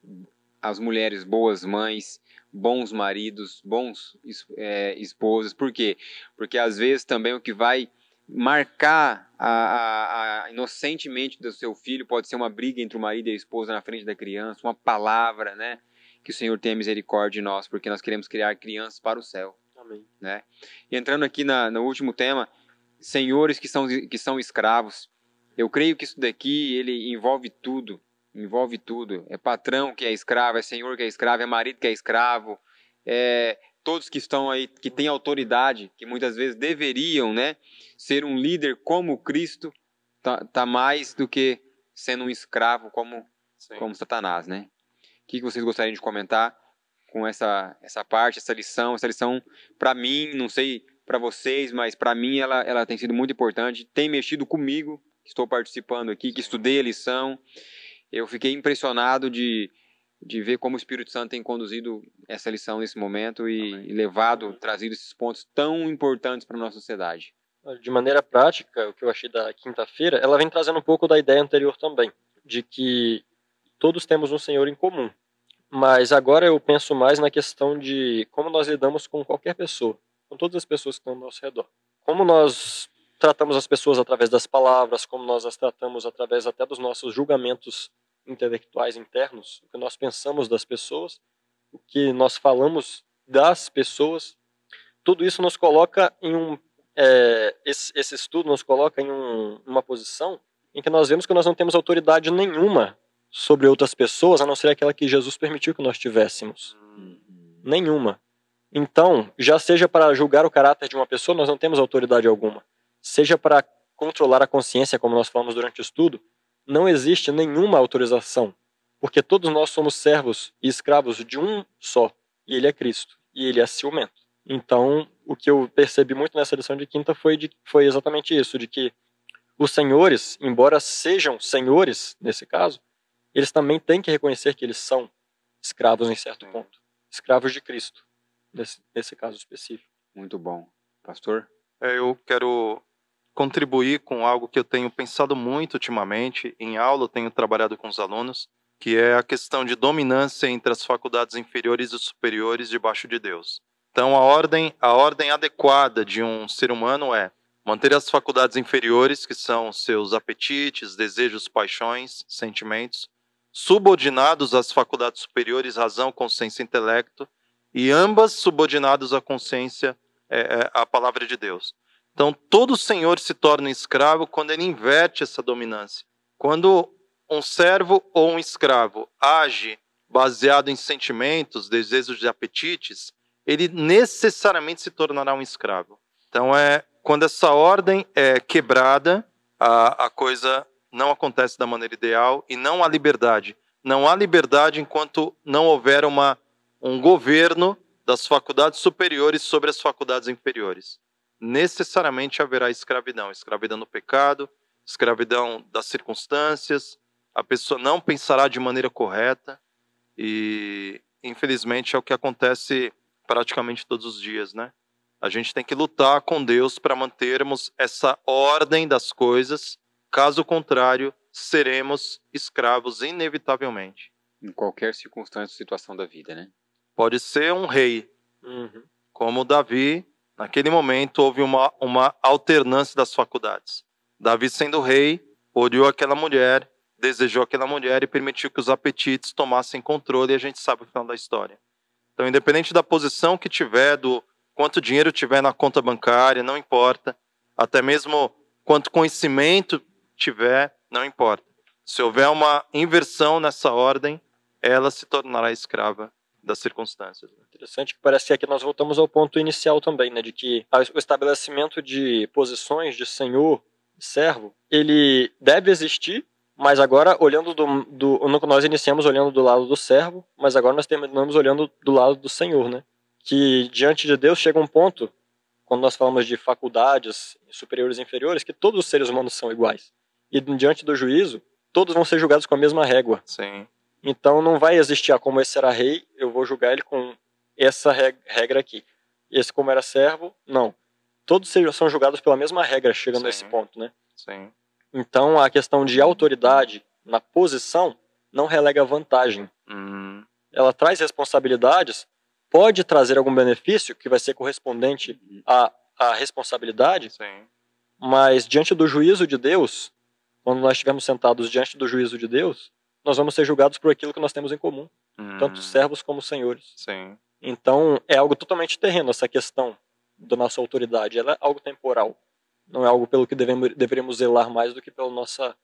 as mulheres boas mães, bons maridos, bons é, esposas. Por quê? Porque às vezes também o que vai marcar a, a, a, inocentemente do seu filho pode ser uma briga entre o marido e a esposa na frente da criança, uma palavra, né? Que o Senhor tenha misericórdia de nós, porque nós queremos criar crianças para o céu. Amém. Né? E entrando aqui na, no último tema, senhores que são, que são escravos, eu creio que isso daqui ele envolve tudo, envolve tudo. É patrão que é escravo, é senhor que é escravo, é marido que é escravo, é todos que estão aí que têm autoridade, que muitas vezes deveriam, né, ser um líder como Cristo, tá, tá mais do que sendo um escravo como Sim. como Satanás, né? O que, que vocês gostariam de comentar com essa essa parte, essa lição, essa lição para mim, não sei para vocês, mas para mim ela ela tem sido muito importante, tem mexido comigo que estou participando aqui, que estudei a lição. Eu fiquei impressionado de, de ver como o Espírito Santo tem conduzido essa lição nesse momento e, levado, trazido esses pontos tão importantes para a nossa sociedade. De maneira prática, o que eu achei da quinta-feira, ela vem trazendo um pouco da ideia anterior também, de que todos temos um Senhor em comum. Mas agora eu penso mais na questão de como nós lidamos com qualquer pessoa, com todas as pessoas que estão ao nosso redor. Como nós tratamos as pessoas através das palavras, como nós as tratamos através até dos nossos julgamentos intelectuais internos, o que nós pensamos das pessoas, o que nós falamos das pessoas, tudo isso nos coloca em um é, esse, esse, estudo nos coloca em um, uma posição em que nós vemos que nós não temos autoridade nenhuma sobre outras pessoas, a não ser aquela que Jesus permitiu que nós tivéssemos. Nenhuma. Então, já seja para julgar o caráter de uma pessoa, nós não temos autoridade alguma seja para controlar a consciência, como nós falamos durante o estudo, não existe nenhuma autorização, porque todos nós somos servos e escravos de um só, e ele é Cristo, e ele é ciumento. Então, o que eu percebi muito nessa lição de quinta foi, de, foi exatamente isso, de que os senhores, embora sejam senhores nesse caso, eles também têm que reconhecer que eles são escravos em certo ponto, escravos de Cristo, nesse, nesse caso específico. Muito bom. Pastor? É, eu quero contribuir com algo que eu tenho pensado muito ultimamente. Em aula, eu tenho trabalhado com os alunos, que é a questão de dominância entre as faculdades inferiores e superiores debaixo de Deus. Então, a ordem, a ordem adequada de um ser humano é manter as faculdades inferiores, que são seus apetites, desejos, paixões, sentimentos, subordinados às faculdades superiores, razão, consciência e intelecto, e ambas subordinadas à consciência, é, é, à palavra de Deus. Então, todo senhor se torna escravo quando ele inverte essa dominância. Quando um servo ou um escravo age baseado em sentimentos, desejos e apetites, ele necessariamente se tornará um escravo. Então, é quando essa ordem é quebrada, a, a coisa não acontece da maneira ideal e não há liberdade. Não há liberdade enquanto não houver uma, um governo das faculdades superiores sobre as faculdades inferiores necessariamente haverá escravidão escravidão do pecado, escravidão das circunstâncias. A pessoa não pensará de maneira correta e, infelizmente, é o que acontece praticamente todos os dias, né? A gente tem que lutar com Deus para mantermos essa ordem das coisas, caso contrário, seremos escravos inevitavelmente. Em qualquer circunstância ou situação da vida, né? Pode ser um rei, uhum. como Davi, Naquele momento houve uma, uma alternância das faculdades. Davi, sendo rei, olhou aquela mulher, desejou aquela mulher e permitiu que os apetites tomassem controle, e a gente sabe o final da história. Então, independente da posição que tiver, do quanto dinheiro tiver na conta bancária, não importa, até mesmo quanto conhecimento tiver, não importa. Se houver uma inversão nessa ordem, ela se tornará escrava das circunstâncias. Né? Interessante, parece que aqui nós voltamos ao ponto inicial também, né, de que o estabelecimento de posições de senhor e servo, ele deve existir, mas agora olhando do, do nós iniciamos olhando do lado do servo, mas agora nós terminamos olhando do lado do senhor, né? Que diante de Deus chega um ponto quando nós falamos de faculdades superiores e inferiores, que todos os seres humanos são iguais. E diante do juízo, todos vão ser julgados com a mesma régua. Sim. Então não vai existir, ah, como esse era rei, eu vou julgar ele com essa regra aqui. Esse como era servo, não. Todos são julgados pela mesma regra, chegando Sim. a esse ponto, né? Sim. Então a questão de autoridade na posição não relega vantagem. Uhum. Ela traz responsabilidades, pode trazer algum benefício que vai ser correspondente à, à responsabilidade, Sim. mas diante do juízo de Deus, quando nós estivermos sentados diante do juízo de Deus, nós vamos ser julgados por aquilo que nós temos em comum, hum. tanto servos como senhores. Sim. Então, é algo totalmente terreno essa questão da nossa autoridade. Ela é algo temporal. Não é algo pelo que devemos, deveríamos zelar mais do que pela nossa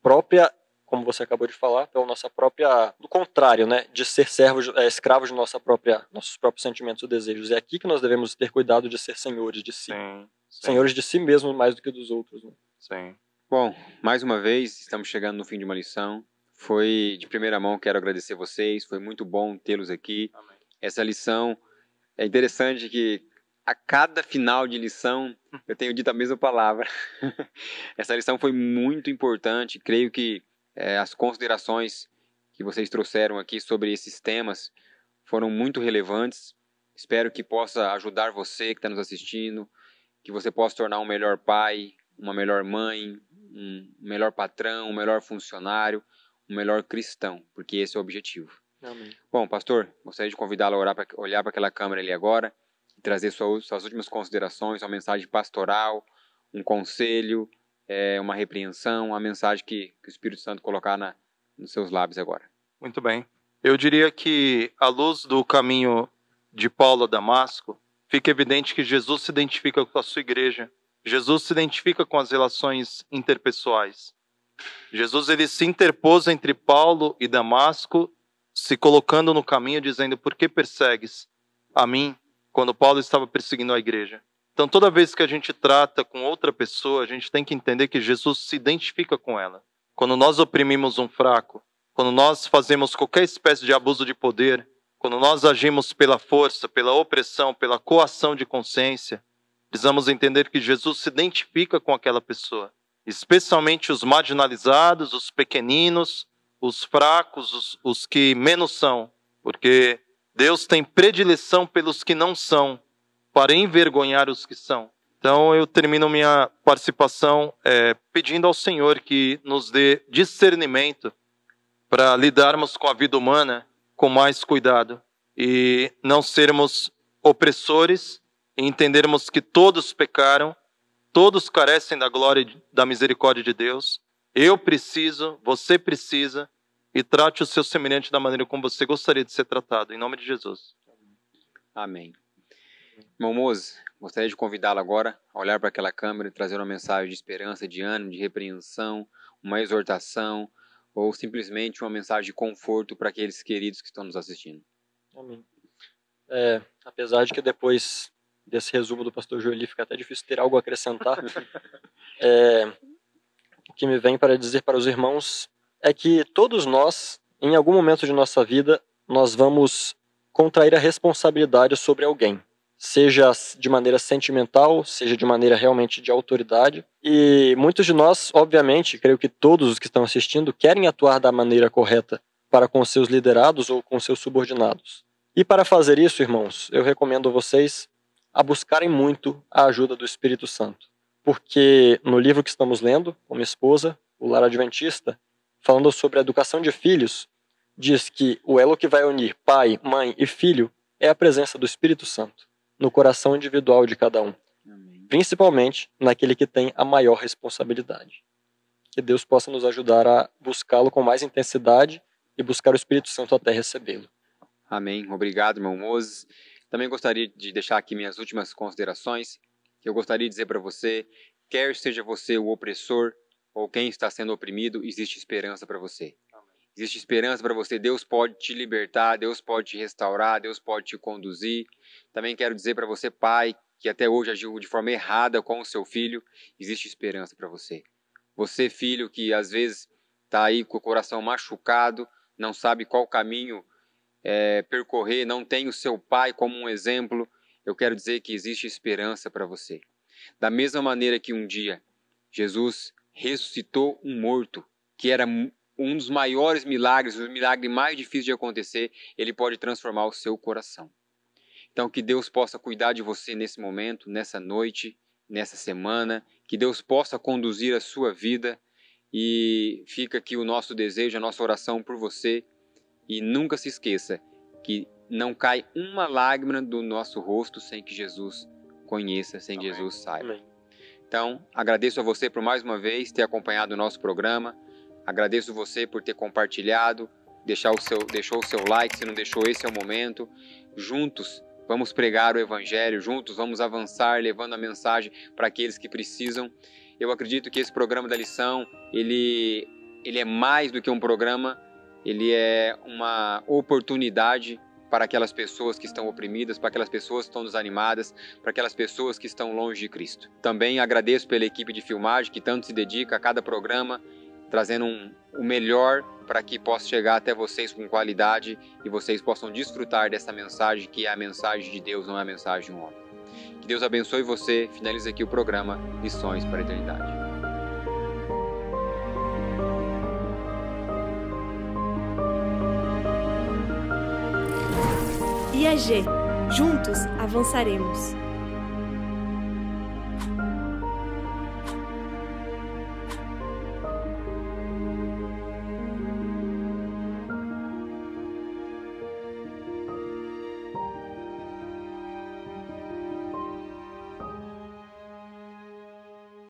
própria, como você acabou de falar, pela nossa própria. Do contrário, né? De ser servos, é, escravos de nossa própria, nossos próprios sentimentos e desejos. É aqui que nós devemos ter cuidado de ser senhores de si. Sim, sim. Senhores de si mesmos mais do que dos outros. Né? Sim. Bom, mais uma vez, estamos chegando no fim de uma lição. Foi de primeira mão, quero agradecer vocês, foi muito bom tê-los aqui. Amém. Essa lição é interessante que a cada final de lição eu tenho dito a mesma palavra. Essa lição foi muito importante, creio que é, as considerações que vocês trouxeram aqui sobre esses temas foram muito relevantes. Espero que possa ajudar você que está nos assistindo, que você possa tornar um melhor pai, uma melhor mãe, um melhor patrão, um melhor funcionário, um melhor cristão, porque esse é o objetivo. Amém. Bom, pastor, gostaria de convidá-lo a pra, olhar para aquela câmera ali agora e trazer sua, suas últimas considerações, uma mensagem pastoral, um conselho, é, uma repreensão, a mensagem que, que o Espírito Santo colocar na, nos seus lábios agora. Muito bem. Eu diria que, à luz do caminho de Paulo a Damasco, fica evidente que Jesus se identifica com a sua igreja. Jesus se identifica com as relações interpessoais. Jesus ele se interpôs entre Paulo e Damasco, se colocando no caminho, dizendo: Por que persegues a mim? Quando Paulo estava perseguindo a igreja. Então, toda vez que a gente trata com outra pessoa, a gente tem que entender que Jesus se identifica com ela. Quando nós oprimimos um fraco, quando nós fazemos qualquer espécie de abuso de poder, quando nós agimos pela força, pela opressão, pela coação de consciência, precisamos entender que Jesus se identifica com aquela pessoa especialmente os marginalizados, os pequeninos, os fracos, os, os que menos são, porque Deus tem predileção pelos que não são, para envergonhar os que são. Então eu termino minha participação é, pedindo ao Senhor que nos dê discernimento para lidarmos com a vida humana com mais cuidado e não sermos opressores e entendermos que todos pecaram Todos carecem da glória e da misericórdia de Deus. Eu preciso, você precisa, e trate o seu semelhante da maneira como você gostaria de ser tratado, em nome de Jesus. Amém. Irmão Mose, gostaria de convidá-lo agora a olhar para aquela câmera e trazer uma mensagem de esperança, de ânimo, de repreensão, uma exortação, ou simplesmente uma mensagem de conforto para aqueles queridos que estão nos assistindo. Amém. É, apesar de que depois desse resumo do pastor Joeli, fica até difícil ter algo a acrescentar. é, o que me vem para dizer para os irmãos é que todos nós, em algum momento de nossa vida, nós vamos contrair a responsabilidade sobre alguém, seja de maneira sentimental, seja de maneira realmente de autoridade. E muitos de nós, obviamente, creio que todos os que estão assistindo, querem atuar da maneira correta para com seus liderados ou com seus subordinados. E para fazer isso, irmãos, eu recomendo a vocês a buscarem muito a ajuda do Espírito Santo. Porque no livro que estamos lendo, com minha esposa, o Lar Adventista, falando sobre a educação de filhos, diz que o elo que vai unir pai, mãe e filho é a presença do Espírito Santo no coração individual de cada um, principalmente naquele que tem a maior responsabilidade. Que Deus possa nos ajudar a buscá-lo com mais intensidade e buscar o Espírito Santo até recebê-lo. Amém. Obrigado, irmão Moses. Também gostaria de deixar aqui minhas últimas considerações. Eu gostaria de dizer para você, quer seja você o opressor ou quem está sendo oprimido, existe esperança para você. Existe esperança para você. Deus pode te libertar, Deus pode te restaurar, Deus pode te conduzir. Também quero dizer para você, pai, que até hoje agiu de forma errada com o seu filho, existe esperança para você. Você, filho, que às vezes está aí com o coração machucado, não sabe qual caminho é, percorrer, não tem o seu pai como um exemplo, eu quero dizer que existe esperança para você. Da mesma maneira que um dia Jesus ressuscitou um morto, que era um dos maiores milagres, o milagre mais difícil de acontecer, ele pode transformar o seu coração. Então, que Deus possa cuidar de você nesse momento, nessa noite, nessa semana, que Deus possa conduzir a sua vida e fica aqui o nosso desejo, a nossa oração por você e nunca se esqueça que não cai uma lágrima do nosso rosto sem que Jesus conheça, sem que Jesus saiba. Amém. Então, agradeço a você por mais uma vez ter acompanhado o nosso programa. Agradeço você por ter compartilhado, deixar o seu, deixou o seu like, se não deixou, esse é o momento. Juntos vamos pregar o evangelho, juntos vamos avançar levando a mensagem para aqueles que precisam. Eu acredito que esse programa da lição, ele ele é mais do que um programa ele é uma oportunidade para aquelas pessoas que estão oprimidas, para aquelas pessoas que estão desanimadas, para aquelas pessoas que estão longe de Cristo. Também agradeço pela equipe de filmagem que tanto se dedica a cada programa, trazendo um, o melhor para que possa chegar até vocês com qualidade e vocês possam desfrutar dessa mensagem que é a mensagem de Deus, não é a mensagem de um homem. Que Deus abençoe você. Finaliza aqui o programa Lições para a Eternidade. IAG. Juntos avançaremos.